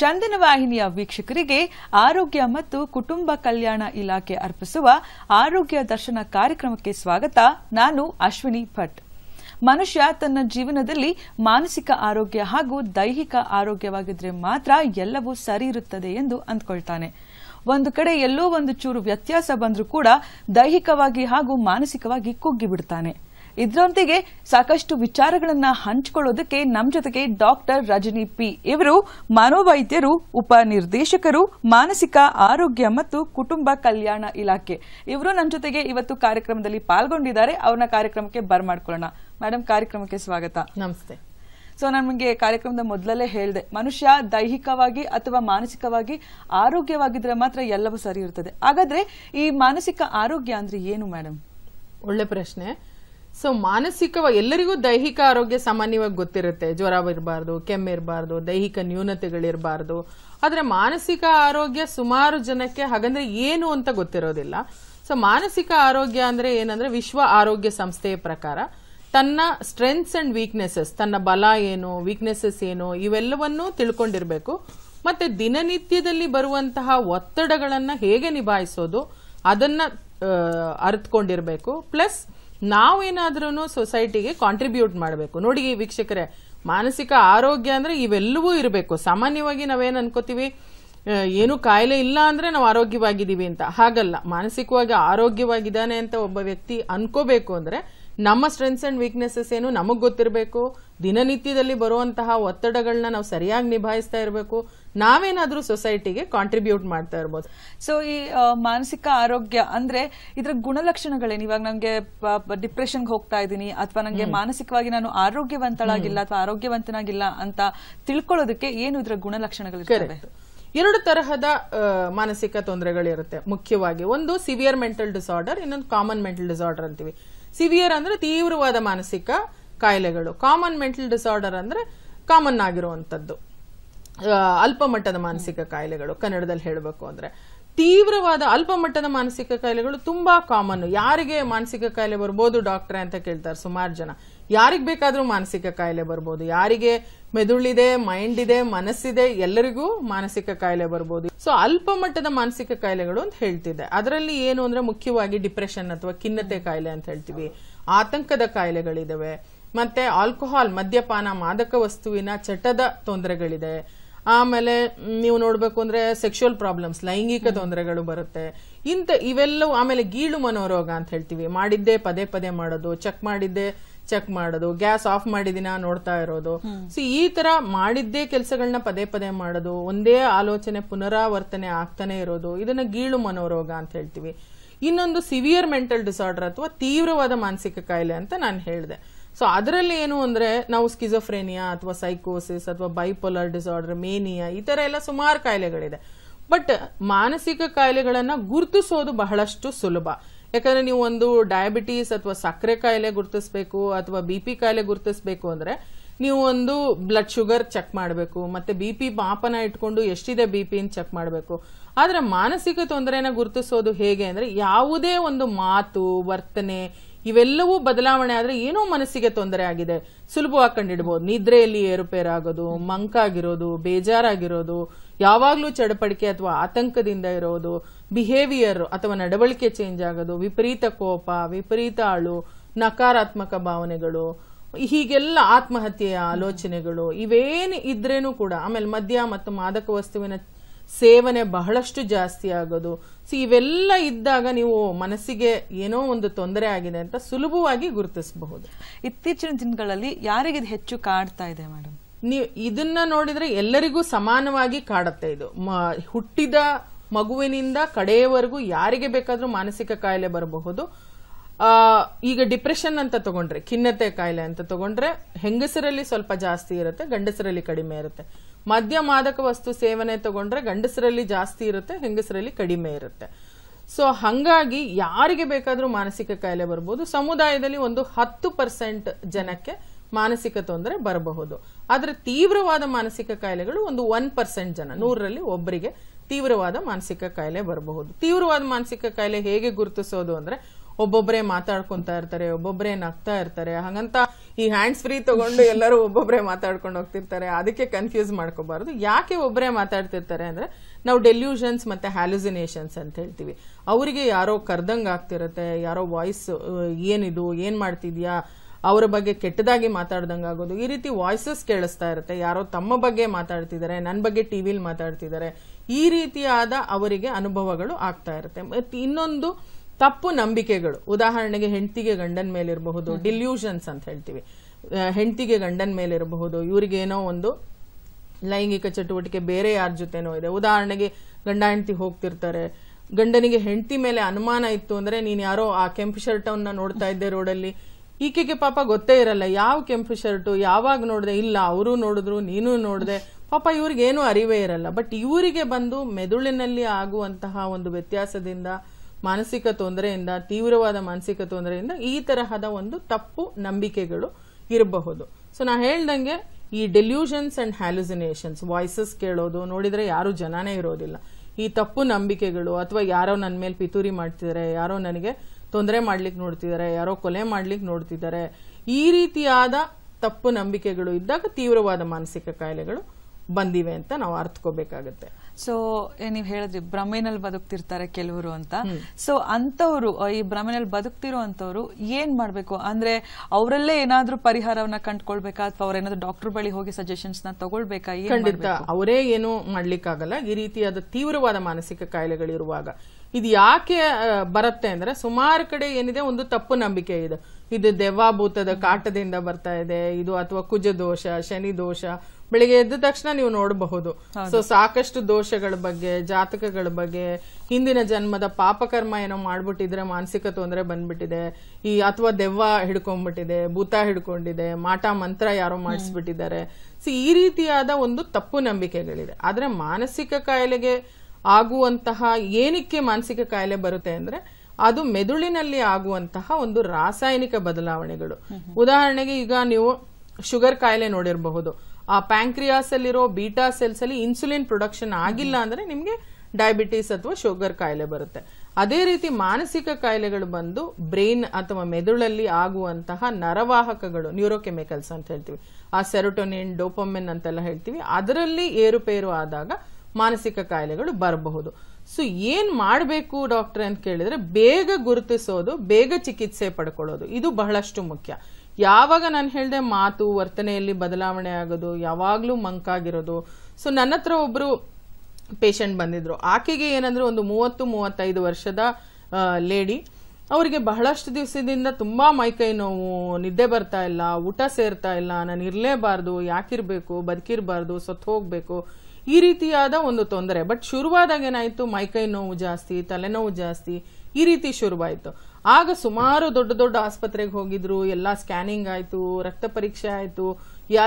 ಚಂದನ ವಾಹಿನಿಯ ವೀಕ್ಷಕರಿಗೆ ಆರೋಗ್ಯ ಮತ್ತು ಕುಟುಂಬ ಕಲ್ಯಾಣ ಇಲಾಖೆ ಅರ್ಪಿಸುವ ಆರೋಗ್ಯ ದರ್ಶನ ಕಾರ್ಯಕ್ರಮಕ್ಕೆ ಸ್ವಾಗತ ನಾನು ಅಶ್ವಿನಿ ಭಟ್ ಮನುಷ್ಯ ತನ್ನ ಜೀವನದಲ್ಲಿ ಮಾನಸಿಕ ಆರೋಗ್ಯ ಹಾಗೂ ದೈಹಿಕ ಆರೋಗ್ಯವಾಗಿದ್ರೆ ಮಾತ್ರ ಎಲ್ಲವೂ ಸರಿ ಇರುತ್ತದೆ ಎಂದು ಅಂದ್ಕೊಳ್ತಾನೆ ಒಂದು ಕಡೆ ಎಲ್ಲೋ ಒಂದು ಚೂರು ವ್ಯತ್ಯಾಸ ಬಂದರೂ ಕೂಡ ದೈಹಿಕವಾಗಿ ಹಾಗೂ ಮಾನಸಿಕವಾಗಿ ಕುಗ್ಗಿಬಿಡ್ತಾನೆ ಇದರೊಂದಿಗೆ ಸಾಕಷ್ಟು ವಿಚಾರಗಳನ್ನ ಹಂಚಿಕೊಳ್ಳೋದಕ್ಕೆ ನಮ್ಮ ಜೊತೆಗೆ ಡಾಕ್ಟರ್ ರಜನಿ ಪಿ ಇವರು ಮನೋವೈದ್ಯರು ಉಪ ನಿರ್ದೇಶಕರು ಮಾನಸಿಕ ಆರೋಗ್ಯ ಮತ್ತು ಕುಟುಂಬ ಕಲ್ಯಾಣ ಇಲಾಖೆ ಇವರು ನಮ್ಮ ಜೊತೆಗೆ ಇವತ್ತು ಕಾರ್ಯಕ್ರಮದಲ್ಲಿ ಪಾಲ್ಗೊಂಡಿದ್ದಾರೆ ಅವ್ರನ್ನ ಕಾರ್ಯಕ್ರಮಕ್ಕೆ ಬರಮಾಡ್ಕೊಳ್ಳೋಣ ಮೇಡಮ್ ಕಾರ್ಯಕ್ರಮಕ್ಕೆ ಸ್ವಾಗತ ನಮಸ್ತೆ ಸೊ ನಮಗೆ ಕಾರ್ಯಕ್ರಮದ ಮೊದಲಲ್ಲೇ ಹೇಳಿದೆ ಮನುಷ್ಯ ದೈಹಿಕವಾಗಿ ಅಥವಾ ಮಾನಸಿಕವಾಗಿ ಆರೋಗ್ಯವಾಗಿದ್ರೆ ಮಾತ್ರ ಎಲ್ಲವೂ ಸರಿ ಇರ್ತದೆ ಹಾಗಾದ್ರೆ ಈ ಮಾನಸಿಕ ಆರೋಗ್ಯ ಅಂದ್ರೆ ಏನು ಮೇಡಮ್ ಒಳ್ಳೆ ಪ್ರಶ್ನೆ ಸೊ ಮಾನಸಿಕವಾಗಿ ಎಲ್ಲರಿಗೂ ದೈಹಿಕ ಆರೋಗ್ಯ ಸಾಮಾನ್ಯವಾಗಿ ಗೊತ್ತಿರುತ್ತೆ ಜ್ವರ ಇರಬಾರ್ದು ಕೆಮ್ಮಿರಬಾರ್ದು ದೈಹಿಕ ನ್ಯೂನತೆಗಳಿರಬಾರ್ದು ಆದರೆ ಮಾನಸಿಕ ಆರೋಗ್ಯ ಸುಮಾರು ಜನಕ್ಕೆ ಹಾಗಂದ್ರೆ ಏನು ಅಂತ ಗೊತ್ತಿರೋದಿಲ್ಲ ಸೊ ಮಾನಸಿಕ ಆರೋಗ್ಯ ಅಂದರೆ ಏನಂದ್ರೆ ವಿಶ್ವ ಆರೋಗ್ಯ ಸಂಸ್ಥೆಯ ಪ್ರಕಾರ ತನ್ನ ಸ್ಟ್ರೆಂತ್ಸ್ ಅಂಡ್ ವೀಕ್ನೆಸಸ್ ತನ್ನ ಬಲ ಏನು ವೀಕ್ನೆಸಸ್ ಏನು ಇವೆಲ್ಲವನ್ನೂ ತಿಳ್ಕೊಂಡಿರಬೇಕು ಮತ್ತೆ ದಿನನಿತ್ಯದಲ್ಲಿ ಬರುವಂತಹ ಒತ್ತಡಗಳನ್ನು ಹೇಗೆ ನಿಭಾಯಿಸೋದು ಅದನ್ನು ಅರಿತುಕೊಂಡಿರಬೇಕು ಪ್ಲಸ್ ನಾವೇನಾದ್ರೂ ಸೊಸೈಟಿಗೆ ಕಾಂಟ್ರಿಬ್ಯೂಟ್ ಮಾಡಬೇಕು ನೋಡಿ ವೀಕ್ಷಕರೇ ಮಾನಸಿಕ ಆರೋಗ್ಯ ಅಂದ್ರೆ ಇವೆಲ್ಲವೂ ಇರಬೇಕು ಸಾಮಾನ್ಯವಾಗಿ ನಾವೇನು ಅನ್ಕೋತೀವಿ ಏನು ಕಾಯಿಲೆ ಇಲ್ಲ ಅಂದ್ರೆ ನಾವು ಆರೋಗ್ಯವಾಗಿದ್ದೀವಿ ಅಂತ ಹಾಗಲ್ಲ ಮಾನಸಿಕವಾಗಿ ಆರೋಗ್ಯವಾಗಿದ್ದಾನೆ ಅಂತ ಒಬ್ಬ ವ್ಯಕ್ತಿ ಅನ್ಕೋಬೇಕು ಅಂದ್ರೆ ನಮ್ಮ ಸ್ಟ್ರೆಂತ್ಸ್ ಅಂಡ್ ವೀಕ್ನೆಸಸ್ ಏನು ನಮಗೆ ಗೊತ್ತಿರಬೇಕು ದಿನನಿತ್ಯದಲ್ಲಿ ಬರುವಂತಹ ಒತ್ತಡಗಳನ್ನ ನಾವು ಸರಿಯಾಗಿ ನಿಭಾಯಿಸ್ತಾ ಇರಬೇಕು ನಾವೇನಾದ್ರೂ ಸೊಸೈಟಿಗೆ ಕಾಂಟ್ರಿಬ್ಯೂಟ್ ಮಾಡ್ತಾ ಇರ್ಬೋದು ಸೊ ಈ ಮಾನಸಿಕ ಆರೋಗ್ಯ ಅಂದ್ರೆ ಇದ್ರ ಗುಣಲಕ್ಷಣಗಳೇನು ಇವಾಗ ನಂಗೆ ಡಿಪ್ರೆಷನ್ ಹೋಗ್ತಾ ಇದ್ದೀನಿ ಅಥವಾ ನಂಗೆ ಮಾನಸಿಕವಾಗಿ ನಾನು ಆರೋಗ್ಯವಂತಳಾಗಿಲ್ಲ ಅಥವಾ ಆರೋಗ್ಯವಂತನಾಗಿಲ್ಲ ಅಂತ ತಿಳ್ಕೊಳ್ಳೋದಕ್ಕೆ ಏನು ಇದ್ರ ಗುಣಲಕ್ಷಣಗಳು ಎರಡು ತರಹದ ಮಾನಸಿಕ ತೊಂದರೆಗಳಿರುತ್ತೆ ಮುಖ್ಯವಾಗಿ ಒಂದು ಸಿವಿಯರ್ ಮೆಂಟಲ್ ಡಿಸಾರ್ಡರ್ ಇನ್ನೊಂದು ಕಾಮನ್ ಮೆಂಟಲ್ ಡಿಸಾರ್ಡರ್ ಅಂತೀವಿ ಸಿವಿಯರ್ ಅಂದ್ರೆ ತೀವ್ರವಾದ ಮಾನಸಿಕ ಕಾಯಿಲೆಗಳು ಕಾಮನ್ ಮೆಂಟಲ್ ಡಿಸಾರ್ಡರ್ ಅಂದ್ರೆ ಕಾಮನ್ ಆಗಿರುವಂತದ್ದು ಅಲ್ಪಮಟ್ಟದ ಮಾನಸಿಕ ಕಾಯಿಲೆಗಳು ಕನ್ನಡದಲ್ಲಿ ಹೇಳಬೇಕು ಅಂದ್ರೆ ತೀವ್ರವಾದ ಅಲ್ಪ ಮಟ್ಟದ ಮಾನಸಿಕ ಕಾಯಿಲೆಗಳು ತುಂಬಾ ಕಾಮನ್ ಯಾರಿಗೆ ಮಾನಸಿಕ ಕಾಯಿಲೆ ಬರ್ಬೋದು ಡಾಕ್ಟ್ರೆ ಅಂತ ಕೇಳ್ತಾರೆ ಸುಮಾರು ಜನ ಯಾರಿಗೆ ಬೇಕಾದರೂ ಮಾನಸಿಕ ಕಾಯಿಲೆ ಬರ್ಬೋದು ಯಾರಿಗೆ ಮೆದುಳಿದೆ ಮೈಂಡ್ ಇದೆ ಮನಸ್ಸಿದೆ ಎಲ್ಲರಿಗೂ ಮಾನಸಿಕ ಕಾಯಿಲೆ ಬರ್ಬೋದು ಸೊ ಅಲ್ಪ ಮಟ್ಟದ ಮಾನಸಿಕ ಕಾಯಿಲೆಗಳು ಅಂತ ಹೇಳ್ತಿದೆ ಅದರಲ್ಲಿ ಏನು ಅಂದ್ರೆ ಮುಖ್ಯವಾಗಿ ಡಿಪ್ರೆಷನ್ ಅಥವಾ ಖಿನ್ನತೆ ಕಾಯಿಲೆ ಅಂತ ಹೇಳ್ತೀವಿ ಆತಂಕದ ಕಾಯಿಲೆಗಳಿದಾವೆ ಮತ್ತೆ ಆಲ್ಕೋಹಾಲ್ ಮದ್ಯಪಾನ ಮಾದಕ ವಸ್ತುವಿನ ಚಟದ ತೊಂದರೆಗಳಿದೆ ಆಮೇಲೆ ನೀವು ನೋಡಬೇಕು ಅಂದ್ರೆ ಸೆಕ್ಷುವಲ್ ಪ್ರಾಬ್ಲಮ್ಸ್ ಲೈಂಗಿಕ ತೊಂದರೆಗಳು ಬರುತ್ತೆ ಇಂಥ ಇವೆಲ್ಲವೂ ಆಮೇಲೆ ಗೀಳು ಮನೋರೋಗ ಅಂತ ಹೇಳ್ತೀವಿ ಮಾಡಿದ್ದೇ ಪದೇ ಪದೇ ಮಾಡೋದು ಚೆಕ್ ಮಾಡಿದ್ದೆ ಚೆಕ್ ಮಾಡೋದು ಗ್ಯಾಸ್ ಆಫ್ ಮಾಡಿದಿನ ನೋಡ್ತಾ ಇರೋದು ಸೊ ಈ ತರ ಮಾಡಿದ್ದೇ ಕೆಲಸಗಳನ್ನ ಪದೇ ಪದೇ ಮಾಡೋದು ಒಂದೇ ಆಲೋಚನೆ ಪುನರಾವರ್ತನೆ ಆಗ್ತಾನೆ ಇರೋದು ಇದನ್ನ ಗೀಳು ಮನೋರೋಗ ಅಂತ ಹೇಳ್ತೀವಿ ಇನ್ನೊಂದು ಸಿವಿಯರ್ ಮೆಂಟಲ್ ಡಿಸಾರ್ಡರ್ ಅಥವಾ ತೀವ್ರವಾದ ಮಾನಸಿಕ ಕಾಯಿಲೆ ಅಂತ ನಾನು ಹೇಳಿದೆ ಸೊ ಅದರಲ್ಲಿ ಏನು ಅಂದರೆ ನಾವು ಸ್ಕಿಜೋಫ್ರೇನಿಯಾ ಅಥವಾ ಸೈಕೋಸಿಸ್ ಅಥವಾ ಬೈಪೋಲರ್ ಡಿಸಾರ್ಡರ್ ಮೇನಿಯಾ ಈ ಥರ ಎಲ್ಲ ಸುಮಾರು ಕಾಯಿಲೆಗಳಿದೆ ಬಟ್ ಮಾನಸಿಕ ಕಾಯಿಲೆಗಳನ್ನು ಗುರುತಿಸೋದು ಬಹಳಷ್ಟು ಸುಲಭ ಯಾಕಂದರೆ ನೀವು ಒಂದು ಡಯಾಬಿಟೀಸ್ ಅಥವಾ ಸಕ್ಕರೆ ಕಾಯಿಲೆ ಗುರುತಿಸಬೇಕು ಅಥವಾ ಬಿ ಪಿ ಕಾಯಿಲೆ ಗುರುತಿಸಬೇಕು ಅಂದರೆ ನೀವು ಒಂದು ಬ್ಲಡ್ ಶುಗರ್ ಚೆಕ್ ಮಾಡಬೇಕು ಮತ್ತು ಬಿ ಪಿ ಮಾಪನ ಇಟ್ಕೊಂಡು ಎಷ್ಟಿದೆ ಬಿ ಪಿನ ಚೆಕ್ ಮಾಡಬೇಕು ಆದರೆ ಮಾನಸಿಕ ತೊಂದರೆನ ಗುರುತಿಸೋದು ಹೇಗೆ ಅಂದರೆ ಯಾವುದೇ ಒಂದು ಮಾತು ವರ್ತನೆ ಇವೆಲ್ಲವೂ ಬದಲಾವಣೆ ಆದರೆ ಏನೋ ಮನಸ್ಸಿಗೆ ತೊಂದರೆ ಆಗಿದೆ ಸುಲಭವಾಗಿ ಕಂಡಿಡಬಹುದು ನಿದ್ರೆಯಲ್ಲಿ ಏರುಪೇರಾಗೋದು ಮಂಕಾಗಿರೋದು ಬೇಜಾರಾಗಿರೋದು ಯಾವಾಗಲೂ ಚಡಪಡಿಕೆ ಅಥವಾ ಆತಂಕದಿಂದ ಇರೋದು ಬಿಹೇವಿಯರ್ ಅಥವಾ ನಡವಳಿಕೆ ಚೇಂಜ್ ಆಗೋದು ವಿಪರೀತ ಕೋಪ ವಿಪರೀತ ಆಳು ನಕಾರಾತ್ಮಕ ಭಾವನೆಗಳು ಹೀಗೆಲ್ಲ ಆತ್ಮಹತ್ಯೆಯ ಆಲೋಚನೆಗಳು ಇವೇನು ಇದ್ರೇನು ಕೂಡ ಆಮೇಲೆ ಮದ್ಯ ಮತ್ತು ಮಾದಕ ವಸ್ತುವಿನ ಸೇವನೆ ಬಹಳಷ್ಟು ಜಾಸ್ತಿ ಆಗೋದು ಸೊ ಇವೆಲ್ಲ ಇದ್ದಾಗ ನೀವು ಮನಸ್ಸಿಗೆ ಏನೋ ಒಂದು ತೊಂದರೆ ಆಗಿದೆ ಅಂತ ಸುಲಭವಾಗಿ ಗುರುತಿಸಬಹುದು ಇತ್ತೀಚಿನ ದಿನಗಳಲ್ಲಿ ಯಾರಿಗೆ ಇದು ಹೆಚ್ಚು ಕಾಡ್ತಾ ಇದೆ ಮೇಡಮ್ ನೀವು ಇದನ್ನ ನೋಡಿದ್ರೆ ಎಲ್ಲರಿಗೂ ಸಮಾನವಾಗಿ ಕಾಡುತ್ತೆ ಇದು ಹುಟ್ಟಿದ ಮಗುವಿನಿಂದ ಕಡೆಯವರೆಗೂ ಯಾರಿಗೆ ಬೇಕಾದರೂ ಮಾನಸಿಕ ಕಾಯಿಲೆ ಬರಬಹುದು ಈಗ ಡಿಪ್ರೆಷನ್ ಅಂತ ತಗೊಂಡ್ರೆ ಖಿನ್ನತೆ ಕಾಯಿಲೆ ಅಂತ ತಗೊಂಡ್ರೆ ಹೆಂಗಸರಲ್ಲಿ ಸ್ವಲ್ಪ ಜಾಸ್ತಿ ಇರುತ್ತೆ ಗಂಡಸರಲ್ಲಿ ಕಡಿಮೆ ಇರುತ್ತೆ ಮದ್ಯ ಮಾದಕ ವಸ್ತು ಸೇವನೆ ತಗೊಂಡ್ರೆ ಗಂಡಸರಲ್ಲಿ ಜಾಸ್ತಿ ಇರುತ್ತೆ ಹೆಂಗಸರಲ್ಲಿ ಕಡಿಮೆ ಇರುತ್ತೆ ಸೊ ಹಾಗಾಗಿ ಯಾರಿಗೆ ಬೇಕಾದರೂ ಮಾನಸಿಕ ಕಾಯಿಲೆ ಬರ್ಬೋದು ಸಮುದಾಯದಲ್ಲಿ ಒಂದು ಹತ್ತು ಪರ್ಸೆಂಟ್ ಜನಕ್ಕೆ ಮಾನಸಿಕ ತೊಂದರೆ ಬರಬಹುದು ಆದರೆ ತೀವ್ರವಾದ ಮಾನಸಿಕ ಕಾಯಿಲೆಗಳು ಒಂದು ಒನ್ ಪರ್ಸೆಂಟ್ ಜನ ನೂರರಲ್ಲಿ ಒಬ್ಬರಿಗೆ ತೀವ್ರವಾದ ಮಾನಸಿಕ ಕಾಯಿಲೆ ಬರಬಹುದು ತೀವ್ರವಾದ ಮಾನಸಿಕ ಕಾಯಿಲೆ ಹೇಗೆ ಗುರುತಿಸೋದು ಅಂದ್ರೆ ಒಬ್ಬೊಬ್ಬರೇ ಮಾತಾಡ್ಕೊಂತ ಇರ್ತಾರೆ ಒಬ್ಬೊಬ್ಬರೇ ನಗ್ತಾ ಇರ್ತಾರೆ ಹಾಗಂತ ಈ ಹ್ಯಾಂಡ್ಸ್ ಫ್ರೀ ತಗೊಂಡು ಎಲ್ಲರೂ ಒಬ್ಬೊಬ್ಬರೇ ಮಾತಾಡ್ಕೊಂಡು ಹೋಗ್ತಿರ್ತಾರೆ ಅದಕ್ಕೆ ಕನ್ಫ್ಯೂಸ್ ಮಾಡ್ಕೋಬಾರ್ದು ಯಾಕೆ ಒಬ್ಬರೇ ಮಾತಾಡ್ತಿರ್ತಾರೆ ಅಂದ್ರೆ ನಾವು ಡೆಲ್ಯೂಷನ್ಸ್ ಮತ್ತೆ ಹ್ಯಾಲುಸಿನೇಷನ್ಸ್ ಅಂತ ಹೇಳ್ತೀವಿ ಅವರಿಗೆ ಯಾರೋ ಕರ್ದಂಗೆ ಆಗ್ತಿರುತ್ತೆ ಯಾರೋ ವಾಯ್ಸ್ ಏನಿದು ಏನು ಮಾಡ್ತಿದ್ಯಾ ಅವರ ಬಗ್ಗೆ ಕೆಟ್ಟದಾಗಿ ಮಾತಾಡ್ದಂಗೆ ಆಗೋದು ಈ ರೀತಿ ವಾಯ್ಸಸ್ ಕೇಳಿಸ್ತಾ ಇರುತ್ತೆ ಯಾರೋ ತಮ್ಮ ಬಗ್ಗೆ ಮಾತಾಡ್ತಿದ್ದಾರೆ ನನ್ನ ಬಗ್ಗೆ ಟಿ ವಿಲಿ ಮಾತಾಡ್ತಿದ್ದಾರೆ ಈ ರೀತಿಯಾದ ಅವರಿಗೆ ಅನುಭವಗಳು ಆಗ್ತಾ ಇರುತ್ತೆ ಮತ್ತು ಇನ್ನೊಂದು ತಪ್ಪು ನಂಬಿಕೆಗಳು ಉದಾಹರಣೆಗೆ ಹೆಂಡತಿಗೆ ಗಂಡನ ಮೇಲಿರಬಹುದು ಡಿಲ್ಯೂಷನ್ಸ್ ಅಂತ ಹೇಳ್ತೀವಿ ಹೆಂಡತಿಗೆ ಗಂಡನ ಮೇಲಿರಬಹುದು ಏನೋ ಒಂದು ಲೈಂಗಿಕ ಚಟುವಟಿಕೆ ಬೇರೆ ಯಾರ ಜೊತೆನೋ ಇದೆ ಉದಾಹರಣೆಗೆ ಗಂಡ ಹೆಂಡತಿ ಹೋಗ್ತಿರ್ತಾರೆ ಗಂಡನಿಗೆ ಹೆಂಡತಿ ಮೇಲೆ ಅನುಮಾನ ಇತ್ತು ಅಂದ್ರೆ ನೀನು ಯಾರೋ ಆ ಕೆಂಪು ಶರ್ಟ್ ಅವನ್ನ ನೋಡ್ತಾ ಇದ್ದೆ ರೋಡಲ್ಲಿ ಈಕೆಗೆ ಪಾಪ ಗೊತ್ತೇ ಇರಲ್ಲ ಯಾವ ಕೆಂಪು ಶರ್ಟು ಯಾವಾಗ ನೋಡಿದೆ ಇಲ್ಲ ಅವರು ನೋಡಿದ್ರು ನೀನು ನೋಡಿದೆ ಪಾಪ ಇವ್ರಿಗೇನು ಅರಿವೇ ಇರಲ್ಲ ಬಟ್ ಇವರಿಗೆ ಬಂದು ಮೆದುಳಿನಲ್ಲಿ ಆಗುವಂತಹ ಒಂದು ವ್ಯತ್ಯಾಸದಿಂದ ಮಾನಸಿಕ ತೊಂದರೆಯಿಂದ ತೀವ್ರವಾದ ಮಾನಸಿಕ ತೊಂದರೆಯಿಂದ ಈ ತರಹದ ಒಂದು ತಪ್ಪು ನಂಬಿಕೆಗಳು ಇರಬಹುದು ಸೊ ನಾ ಹೇಳ್ದಂಗೆ ಈ ಡೆಲ್ಯೂಷನ್ಸ್ ಅಂಡ್ ಹ್ಯಾಲುಸಿನೇಷನ್ಸ್ ವಾಯ್ಸಸ್ ಕೇಳೋದು ನೋಡಿದರೆ ಯಾರೂ ಜನನೇ ಇರೋದಿಲ್ಲ ಈ ತಪ್ಪು ನಂಬಿಕೆಗಳು ಅಥವಾ ಯಾರೋ ನನ್ನ ಮೇಲೆ ಪಿತೂರಿ ಮಾಡ್ತಿದ್ದಾರೆ ಯಾರೋ ನನಗೆ ತೊಂದರೆ ಮಾಡ್ಲಿಕ್ಕೆ ನೋಡ್ತಿದ್ದಾರೆ ಯಾರೋ ಕೊಲೆ ಮಾಡ್ಲಿಕ್ಕೆ ನೋಡ್ತಿದ್ದಾರೆ ಈ ರೀತಿಯಾದ ತಪ್ಪು ನಂಬಿಕೆಗಳು ಇದ್ದಾಗ ತೀವ್ರವಾದ ಮಾನಸಿಕ ಕಾಯಿಲೆಗಳು ಬಂದಿವೆ ಅಂತ ನಾವು ಅರ್ಥಕೋಬೇಕಾಗುತ್ತೆ ಸೊ ನೀವ್ ಹೇಳಿದ್ರಿ ಭ್ರಮೆನಲ್ಲಿ ಬದುಕ್ತಿರ್ತಾರೆ ಕೆಲವರು ಅಂತ ಸೊ ಅಂತವ್ರು ಈ ಭ್ರಮೆನಲ್ಲಿ ಬದುಕ್ತಿರೋ ಅಂತವ್ರು ಏನ್ ಮಾಡ್ಬೇಕು ಅಂದ್ರೆ ಅವರಲ್ಲೇ ಏನಾದ್ರೂ ಪರಿಹಾರವನ್ನ ಕಂಡ್ಕೊಳ್ಬೇಕಾ ಅಥವಾ ಏನಾದ್ರು ಡಾಕ್ಟರ್ ಬಳಿ ಹೋಗಿ ಸಜೆಷನ್ಸ್ ನ ತಗೊಳ್ಬೇಕಾ ಅವರೇ ಏನು ಮಾಡ್ಲಿಕ್ಕಾಗಲ್ಲ ಈ ರೀತಿಯಾದ ತೀವ್ರವಾದ ಮಾನಸಿಕ ಕಾಯಿಲೆಗಳಿರುವಾಗ ಇದು ಯಾಕೆ ಬರುತ್ತೆ ಅಂದ್ರೆ ಸುಮಾರು ಕಡೆ ಏನಿದೆ ಒಂದು ತಪ್ಪು ನಂಬಿಕೆ ಇದೆ ಇದು ದೆವ್ವಾಭೂತದ ಕಾಟದಿಂದ ಬರ್ತಾ ಇದೆ ಇದು ಅಥವಾ ಕುಜ ದೋಷ ಶನಿ ದೋಷ ಬೆಳಿಗ್ಗೆ ಎದ್ದ ತಕ್ಷಣ ನೀವು ನೋಡಬಹುದು ಸೊ ಸಾಕಷ್ಟು ದೋಷಗಳ ಬಗ್ಗೆ ಜಾತಕಗಳ ಬಗ್ಗೆ ಹಿಂದಿನ ಜನ್ಮದ ಪಾಪಕರ್ಮ ಏನೋ ಮಾಡ್ಬಿಟ್ಟಿದ್ರೆ ಮಾನಸಿಕ ತೊಂದರೆ ಬಂದ್ಬಿಟ್ಟಿದೆ ಈ ಅಥವಾ ದೆವ್ವ ಹಿಡ್ಕೊಂಡ್ಬಿಟ್ಟಿದೆ ಭೂತ ಹಿಡ್ಕೊಂಡಿದೆ ಮಾಟ ಮಂತ್ರ ಯಾರೋ ಮಾಡಿಸ್ಬಿಟ್ಟಿದ್ದಾರೆ ಸೊ ಈ ರೀತಿಯಾದ ಒಂದು ತಪ್ಪು ನಂಬಿಕೆಗಳಿದೆ ಆದ್ರೆ ಮಾನಸಿಕ ಕಾಯಿಲೆಗೆ ಆಗುವಂತಹ ಏನಕ್ಕೆ ಮಾನಸಿಕ ಕಾಯಿಲೆ ಬರುತ್ತೆ ಅಂದ್ರೆ ಅದು ಮೆದುಳಿನಲ್ಲಿ ಆಗುವಂತಹ ಒಂದು ರಾಸಾಯನಿಕ ಬದಲಾವಣೆಗಳು ಉದಾಹರಣೆಗೆ ಈಗ ನೀವು ಶುಗರ್ ಕಾಯಿಲೆ ನೋಡಿರಬಹುದು ಆ ಪ್ಯಾಂಕ್ರಿಯಾಸ್ ಅಲ್ಲಿರೋ ಬೀಟಾ ಸೆಲ್ಸ್ ಅಲ್ಲಿ ಇನ್ಸುಲಿನ್ ಪ್ರೊಡಕ್ಷನ್ ಆಗಿಲ್ಲ ಅಂದ್ರೆ ನಿಮಗೆ ಡಯಾಬಿಟಿಸ್ ಅಥವಾ ಶುಗರ್ ಕಾಯಿಲೆ ಬರುತ್ತೆ ಅದೇ ರೀತಿ ಮಾನಸಿಕ ಕಾಯಿಲೆಗಳು ಬಂದು ಬ್ರೈನ್ ಅಥವಾ ಮೆದುಳಲ್ಲಿ ಆಗುವಂತಹ ನರವಾಹಕಗಳು ನ್ಯೂರೋಕೆಮಿಕಲ್ಸ್ ಅಂತ ಹೇಳ್ತೀವಿ ಆ ಸೆರೋಟೋನಿನ್ ಡೋಪೊಮಿನ್ ಅಂತೆಲ್ಲ ಹೇಳ್ತೀವಿ ಅದರಲ್ಲಿ ಏರುಪೇರು ಆದಾಗ ಮಾನಸಿಕ ಕಾಯಿಲೆಗಳು ಬರಬಹುದು ಸೊ ಏನ್ ಮಾಡಬೇಕು ಡಾಕ್ಟರ್ ಅಂತ ಕೇಳಿದ್ರೆ ಬೇಗ ಗುರುತಿಸೋದು ಬೇಗ ಚಿಕಿತ್ಸೆ ಪಡ್ಕೊಳ್ಳೋದು ಇದು ಬಹಳಷ್ಟು ಮುಖ್ಯ ಯಾವಾಗ ನಾನು ಹೇಳಿದೆ ಮಾತು ವರ್ತನೆಯಲ್ಲಿ ಬದಲಾವಣೆ ಆಗೋದು ಯಾವಾಗಲೂ ಮಂಕಾಗಿರೋದು ಸೊ ನನ್ನ ಹತ್ರ ಒಬ್ಬರು ಪೇಷಂಟ್ ಬಂದಿದ್ರು ಆಕೆಗೆ ಏನಂದ್ರೆ ಒಂದು ಮೂವತ್ತು ಮೂವತ್ತೈದು ವರ್ಷದ ಲೇಡಿ ಅವರಿಗೆ ಬಹಳಷ್ಟು ದಿವಸದಿಂದ ತುಂಬ ಮೈಕೈ ನೋವು ನಿದ್ದೆ ಬರ್ತಾ ಇಲ್ಲ ಊಟ ಸೇರ್ತಾ ಇಲ್ಲ ನಾನು ಇರಲೇಬಾರ್ದು ಯಾಕಿರಬೇಕು ಬದುಕಿರಬಾರ್ದು ಸತ್ತು ಹೋಗಬೇಕು ಈ ರೀತಿಯಾದ ಒಂದು ತೊಂದರೆ ಬಟ್ ಶುರುವಾದಾಗ ಏನಾಯಿತು ಮೈಕೈ ನೋವು ಜಾಸ್ತಿ ತಲೆನೋವು ಜಾಸ್ತಿ ಈ ರೀತಿ ಶುರುವಾಯಿತು ಆಗ ಸುಮಾರು ದೊಡ್ಡ ದೊಡ್ಡ ಆಸ್ಪತ್ರೆಗೆ ಹೋಗಿದ್ರು ಎಲ್ಲ ಸ್ಕ್ಯಾನಿಂಗ್ ಆಯಿತು ರಕ್ತ ಪರೀಕ್ಷೆ ಆಯಿತು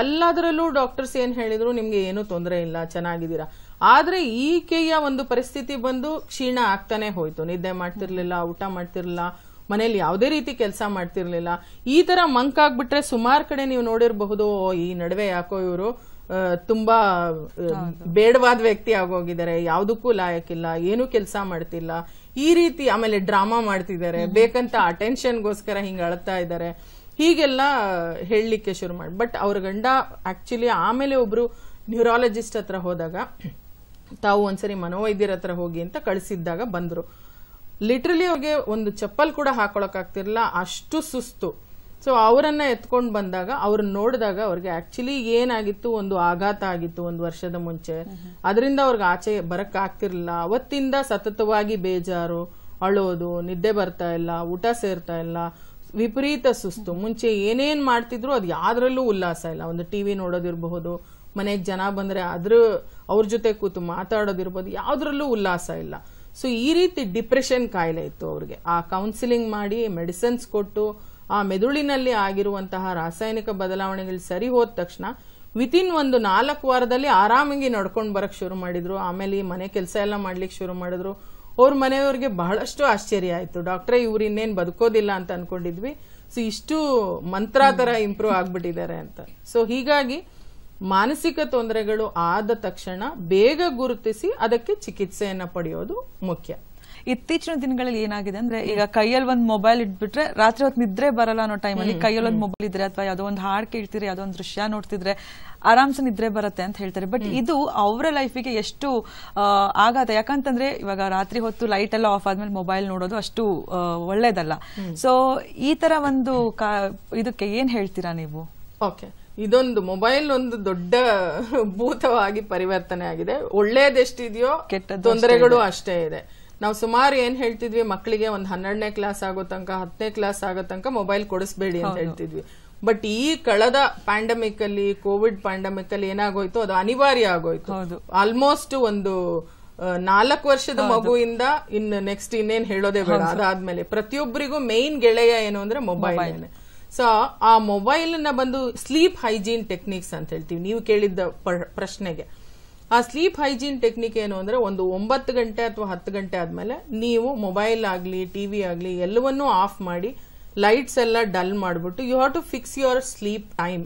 ಎಲ್ಲದರಲ್ಲೂ ಡಾಕ್ಟರ್ಸ್ ಏನು ಹೇಳಿದ್ರು ನಿಮಗೆ ಏನು ತೊಂದರೆ ಇಲ್ಲ ಚೆನ್ನಾಗಿದ್ದೀರಾ ಆದ್ರೆ ಈಕೆಯ ಒಂದು ಪರಿಸ್ಥಿತಿ ಬಂದು ಕ್ಷೀಣ ಆಗ್ತಾನೆ ಹೋಯ್ತು ನಿದ್ದೆ ಮಾಡ್ತಿರ್ಲಿಲ್ಲ ಊಟ ಮಾಡ್ತಿರ್ಲಿಲ್ಲ ಮನೇಲಿ ಯಾವುದೇ ರೀತಿ ಕೆಲಸ ಮಾಡ್ತಿರ್ಲಿಲ್ಲ ಈ ಥರ ಮಂಕಾಗ್ಬಿಟ್ರೆ ಸುಮಾರು ಕಡೆ ನೀವು ನೋಡಿರಬಹುದು ಈ ನಡುವೆ ಯಾಕೋ ಇವರು ತುಂಬಾ ಬೇಡವಾದ ವ್ಯಕ್ತಿ ಆಗೋಗಿದ್ದಾರೆ ಯಾವುದಕ್ಕೂ ಲಾಯಕ್ಕಿಲ್ಲ ಏನೂ ಕೆಲಸ ಮಾಡ್ತಿಲ್ಲ ಈ ರೀತಿ ಆಮೇಲೆ ಡ್ರಾಮಾ ಮಾಡ್ತಿದ್ದಾರೆ ಬೇಕಂತ ಅಟೆನ್ಷನ್ಗೋಸ್ಕರ ಹಿಂಗೆ ಅಳ್ತಾ ಇದ್ದಾರೆ ಹೀಗೆಲ್ಲ ಹೇಳಲಿಕ್ಕೆ ಶುರು ಮಾಡಿ ಬಟ್ ಅವ್ರ ಗಂಡ ಆ್ಯಕ್ಚುಲಿ ಆಮೇಲೆ ಒಬ್ಬರು ನ್ಯೂರಾಲಜಿಸ್ಟ್ ಹತ್ರ ಹೋದಾಗ ತಾವು ಒಂದ್ಸರಿ ಮನೋವೈದ್ಯರ ಹತ್ರ ಹೋಗಿ ಅಂತ ಕಳಿಸಿದ್ದಾಗ ಬಂದರು ಲಿಟ್ರಲಿ ಅವ್ರಿಗೆ ಒಂದು ಚಪ್ಪಲ್ ಕೂಡ ಹಾಕೊಳಕ್ಕಾಗ್ತಿರಲಿಲ್ಲ ಅಷ್ಟು ಸುಸ್ತು ಸೊ ಅವರನ್ನು ಎತ್ಕೊಂಡು ಬಂದಾಗ ಅವ್ರನ್ನ ನೋಡಿದಾಗ ಅವ್ರಿಗೆ ಆಕ್ಚುಲಿ ಏನಾಗಿತ್ತು ಒಂದು ಆಘಾತ ಆಗಿತ್ತು ಒಂದು ವರ್ಷದ ಮುಂಚೆ ಅದರಿಂದ ಅವ್ರಿಗೆ ಆಚೆ ಬರಕ್ ಆಗ್ತಿರ್ಲಿಲ್ಲ ಅವತ್ತಿಂದ ಸತತವಾಗಿ ಬೇಜಾರು ಅಳೋದು ನಿದ್ದೆ ಬರ್ತಾ ಇಲ್ಲ ಊಟ ಸೇರ್ತಾ ಇಲ್ಲ ವಿಪರೀತ ಸುಸ್ತು ಮುಂಚೆ ಏನೇನ್ ಮಾಡ್ತಿದ್ರು ಅದು ಯಾವ್ದ್ರಲ್ಲೂ ಉಲ್ಲಾಸ ಇಲ್ಲ ಒಂದು ಟಿವಿ ನೋಡೋದಿರಬಹುದು ಮನೆಗೆ ಜನ ಬಂದ್ರೆ ಅದ್ರ ಅವ್ರ ಜೊತೆ ಕೂತು ಮಾತಾಡೋದಿರ್ಬೋದು ಯಾವ್ದ್ರಲ್ಲೂ ಉಲ್ಲಾಸ ಇಲ್ಲ ಸೊ ಈ ರೀತಿ ಡಿಪ್ರೆಷನ್ ಕಾಯಿಲೆ ಇತ್ತು ಅವ್ರಿಗೆ ಆ ಕೌನ್ಸಿಲಿಂಗ್ ಮಾಡಿ ಮೆಡಿಸನ್ಸ್ ಕೊಟ್ಟು ಆ ಮೆದುಳಿನಲ್ಲಿ ಆಗಿರುವಂತಹ ರಾಸಾಯನಿಕ ಬದಲಾವಣೆಗಳು ಸರಿ ಹೋದ ತಕ್ಷಣ ವಿತಿನ್ ಒಂದು ನಾಲ್ಕು ವಾರದಲ್ಲಿ ಆರಾಮಾಗಿ ನಡ್ಕೊಂಡು ಬರಕ್ಕೆ ಶುರು ಮಾಡಿದರು ಆಮೇಲೆ ಈ ಮನೆ ಕೆಲಸ ಎಲ್ಲ ಮಾಡ್ಲಿಕ್ಕೆ ಶುರು ಮಾಡಿದ್ರು ಅವ್ರ ಮನೆಯವ್ರಿಗೆ ಬಹಳಷ್ಟು ಆಶ್ಚರ್ಯ ಆಯಿತು ಡಾಕ್ಟ್ರೆ ಇವ್ರು ಇನ್ನೇನು ಬದುಕೋದಿಲ್ಲ ಅಂತ ಅನ್ಕೊಂಡಿದ್ವಿ ಸೊ ಇಷ್ಟು ಮಂತ್ರ ಥರ ಇಂಪ್ರೂವ್ ಆಗಿಬಿಟ್ಟಿದ್ದಾರೆ ಅಂತ ಸೊ ಹೀಗಾಗಿ ಮಾನಸಿಕ ತೊಂದರೆಗಳು ಆದ ತಕ್ಷಣ ಬೇಗ ಗುರುತಿಸಿ ಅದಕ್ಕೆ ಚಿಕಿತ್ಸೆಯನ್ನು ಪಡೆಯೋದು ಮುಖ್ಯ ಇತ್ತೀಚಿನ ದಿನಗಳಲ್ಲಿ ಏನಾಗಿದೆ ಅಂದ್ರೆ ಈಗ ಕೈಯಲ್ಲಿ ಒಂದು ಮೊಬೈಲ್ ಇಟ್ಬಿಟ್ರೆ ರಾತ್ರಿ ಹೊತ್ತು ನಿದ್ರೆ ಬರಲ್ಲ ಅನ್ನೋ ಟೈಮಲ್ಲಿ ಕೈಯಲ್ಲಿ ಒಂದು ಮೊಬೈಲ್ ಇದ್ರೆ ಅಥವಾ ಯಾವ್ದೋ ಒಂದು ಹಾಡ್ ಕೇಳ್ತೀರಿ ಯಾವ್ದೋ ದೃಶ್ಯ ನೋಡ್ತಿದ್ರೆ ಆರಾಮ್ಸೆ ನಿದ್ರೆ ಬರುತ್ತೆ ಅಂತ ಹೇಳ್ತಾರೆ ಬಟ್ ಇದು ಅವರ ಲೈಫಿಗೆ ಎಷ್ಟು ಆಘಾತ ಯಾಕಂತಂದ್ರೆ ಇವಾಗ ರಾತ್ರಿ ಹೊತ್ತು ಲೈಟ್ ಎಲ್ಲ ಆಫ್ ಆದ್ಮೇಲೆ ಮೊಬೈಲ್ ನೋಡೋದು ಅಷ್ಟು ಒಳ್ಳೇದಲ್ಲ ಸೊ ಈ ತರ ಒಂದು ಇದಕ್ಕೆ ಏನ್ ಹೇಳ್ತೀರಾ ನೀವು ಓಕೆ ಇದೊಂದು ಮೊಬೈಲ್ ಒಂದು ದೊಡ್ಡ ಭೂತವಾಗಿ ಪರಿವರ್ತನೆ ಆಗಿದೆ ಒಳ್ಳೇದೆಷ್ಟಿದೆಯೋ ತೊಂದರೆಗಳು ಅಷ್ಟೇ ಇದೆ ನಾವು ಸುಮಾರು ಏನ್ ಹೇಳ್ತಿದ್ವಿ ಮಕ್ಕಳಿಗೆ ಒಂದ್ ಹನ್ನೆರಡನೇ ಕ್ಲಾಸ್ ಆಗೋ ತನಕ ಹತ್ತನೇ ಕ್ಲಾಸ್ ಆಗೋ ತನಕ ಮೊಬೈಲ್ ಕೊಡಿಸ್ಬೇಡಿ ಅಂತ ಹೇಳ್ತಿದ್ವಿ ಬಟ್ ಈ ಕಳೆದ ಪ್ಯಾಂಡಮಿಕ್ ಅಲ್ಲಿ ಕೋವಿಡ್ ಪ್ಯಾಂಡಮಿಕ್ ಅಲ್ಲಿ ಏನಾಗೋಯ್ತು ಅದು ಅನಿವಾರ್ಯ ಆಗೋಯ್ತು ಆಲ್ಮೋಸ್ಟ್ ಒಂದು ನಾಲ್ಕು ವರ್ಷದ ಮಗುವಿಂದ ಇನ್ ನೆಕ್ಸ್ಟ್ ಇನ್ನೇನ್ ಹೇಳೋದೇ ಬೇಡ ಅದಾದ್ಮೇಲೆ ಪ್ರತಿಯೊಬ್ಬರಿಗೂ ಮೇನ್ ಗೆಳೆಯ ಏನು ಅಂದ್ರೆ ಮೊಬೈಲ್ ಸೊ ಆ ಮೊಬೈಲ್ ನ ಬಂದು ಸ್ಲೀಪ್ ಹೈಜೀನ್ ಟೆಕ್ನಿಕ್ಸ್ ಅಂತ ಹೇಳ್ತೀವಿ ನೀವು ಕೇಳಿದ್ದ ಪ್ರಶ್ನೆಗೆ ಆ ಸ್ಲೀಪ್ ಹೈಜೀನ್ ಟೆಕ್ನಿಕ್ ಏನು ಅಂದರೆ ಒಂದು ಒಂಬತ್ತು ಗಂಟೆ ಅಥವಾ ಹತ್ತು ಗಂಟೆ ಆದಮೇಲೆ ನೀವು ಮೊಬೈಲ್ ಆಗಲಿ ಟಿ ವಿ ಆಗಲಿ ಎಲ್ಲವನ್ನೂ ಆಫ್ ಮಾಡಿ ಲೈಟ್ಸ್ ಎಲ್ಲ ಡಲ್ ಮಾಡಿಬಿಟ್ಟು you have to fix your sleep time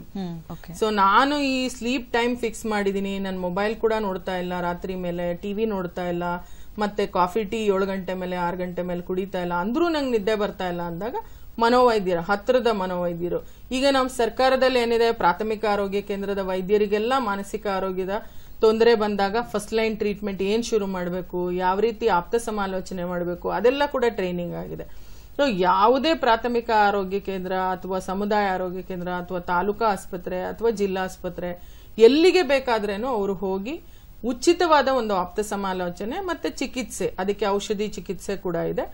so ನಾನು ಈ ಸ್ಲೀಪ್ ಟೈಮ್ ಫಿಕ್ಸ್ ಮಾಡಿದ್ದೀನಿ ನನ್ನ ಮೊಬೈಲ್ ಕೂಡ ನೋಡ್ತಾ ಇಲ್ಲ ರಾತ್ರಿ ಮೇಲೆ ಟಿ ವಿ ನೋಡ್ತಾ ಇಲ್ಲ ಮತ್ತೆ ಕಾಫಿ ಟೀ ಏಳು ಗಂಟೆ ಮೇಲೆ ಆರು ಗಂಟೆ ಮೇಲೆ ಕುಡಿತಾ ಇಲ್ಲ ಅಂದ್ರೂ ನಂಗೆ ನಿದ್ದೆ ಬರ್ತಾ ಇಲ್ಲ ಅಂದಾಗ ಮನೋವೈದ್ಯರ ಹತ್ತಿರದ ಮನೋವೈದ್ಯರು ಈಗ ನಮ್ಮ ಸರ್ಕಾರದಲ್ಲಿ ಏನಿದೆ ಪ್ರಾಥಮಿಕ ಆರೋಗ್ಯ ಕೇಂದ್ರದ ವೈದ್ಯರಿಗೆಲ್ಲ ಮಾನಸಿಕ ಆರೋಗ್ಯದ ತೊಂದರೆ ಬಂದಾಗ ಫಸ್ಟ್ ಲೈನ್ ಟ್ರೀಟ್ಮೆಂಟ್ ಏನು ಶುರು ಮಾಡಬೇಕು ಯಾವ ರೀತಿ ಆಪ್ತ ಸಮಾಲೋಚನೆ ಮಾಡಬೇಕು ಅದೆಲ್ಲ ಕೂಡ ಟ್ರೈನಿಂಗ್ ಆಗಿದೆ ಸೊ ಯಾವುದೇ ಪ್ರಾಥಮಿಕ ಆರೋಗ್ಯ ಕೇಂದ್ರ ಅಥವಾ ಸಮುದಾಯ ಆರೋಗ್ಯ ಕೇಂದ್ರ ಅಥವಾ ತಾಲೂಕಾ ಆಸ್ಪತ್ರೆ ಅಥವಾ ಜಿಲ್ಲಾ ಆಸ್ಪತ್ರೆ ಎಲ್ಲಿಗೆ ಬೇಕಾದ್ರೇನು ಅವರು ಹೋಗಿ ಉಚಿತವಾದ ಒಂದು ಆಪ್ತ ಸಮಾಲೋಚನೆ ಮತ್ತು ಚಿಕಿತ್ಸೆ ಅದಕ್ಕೆ ಔಷಧಿ ಚಿಕಿತ್ಸೆ ಕೂಡ ಇದೆ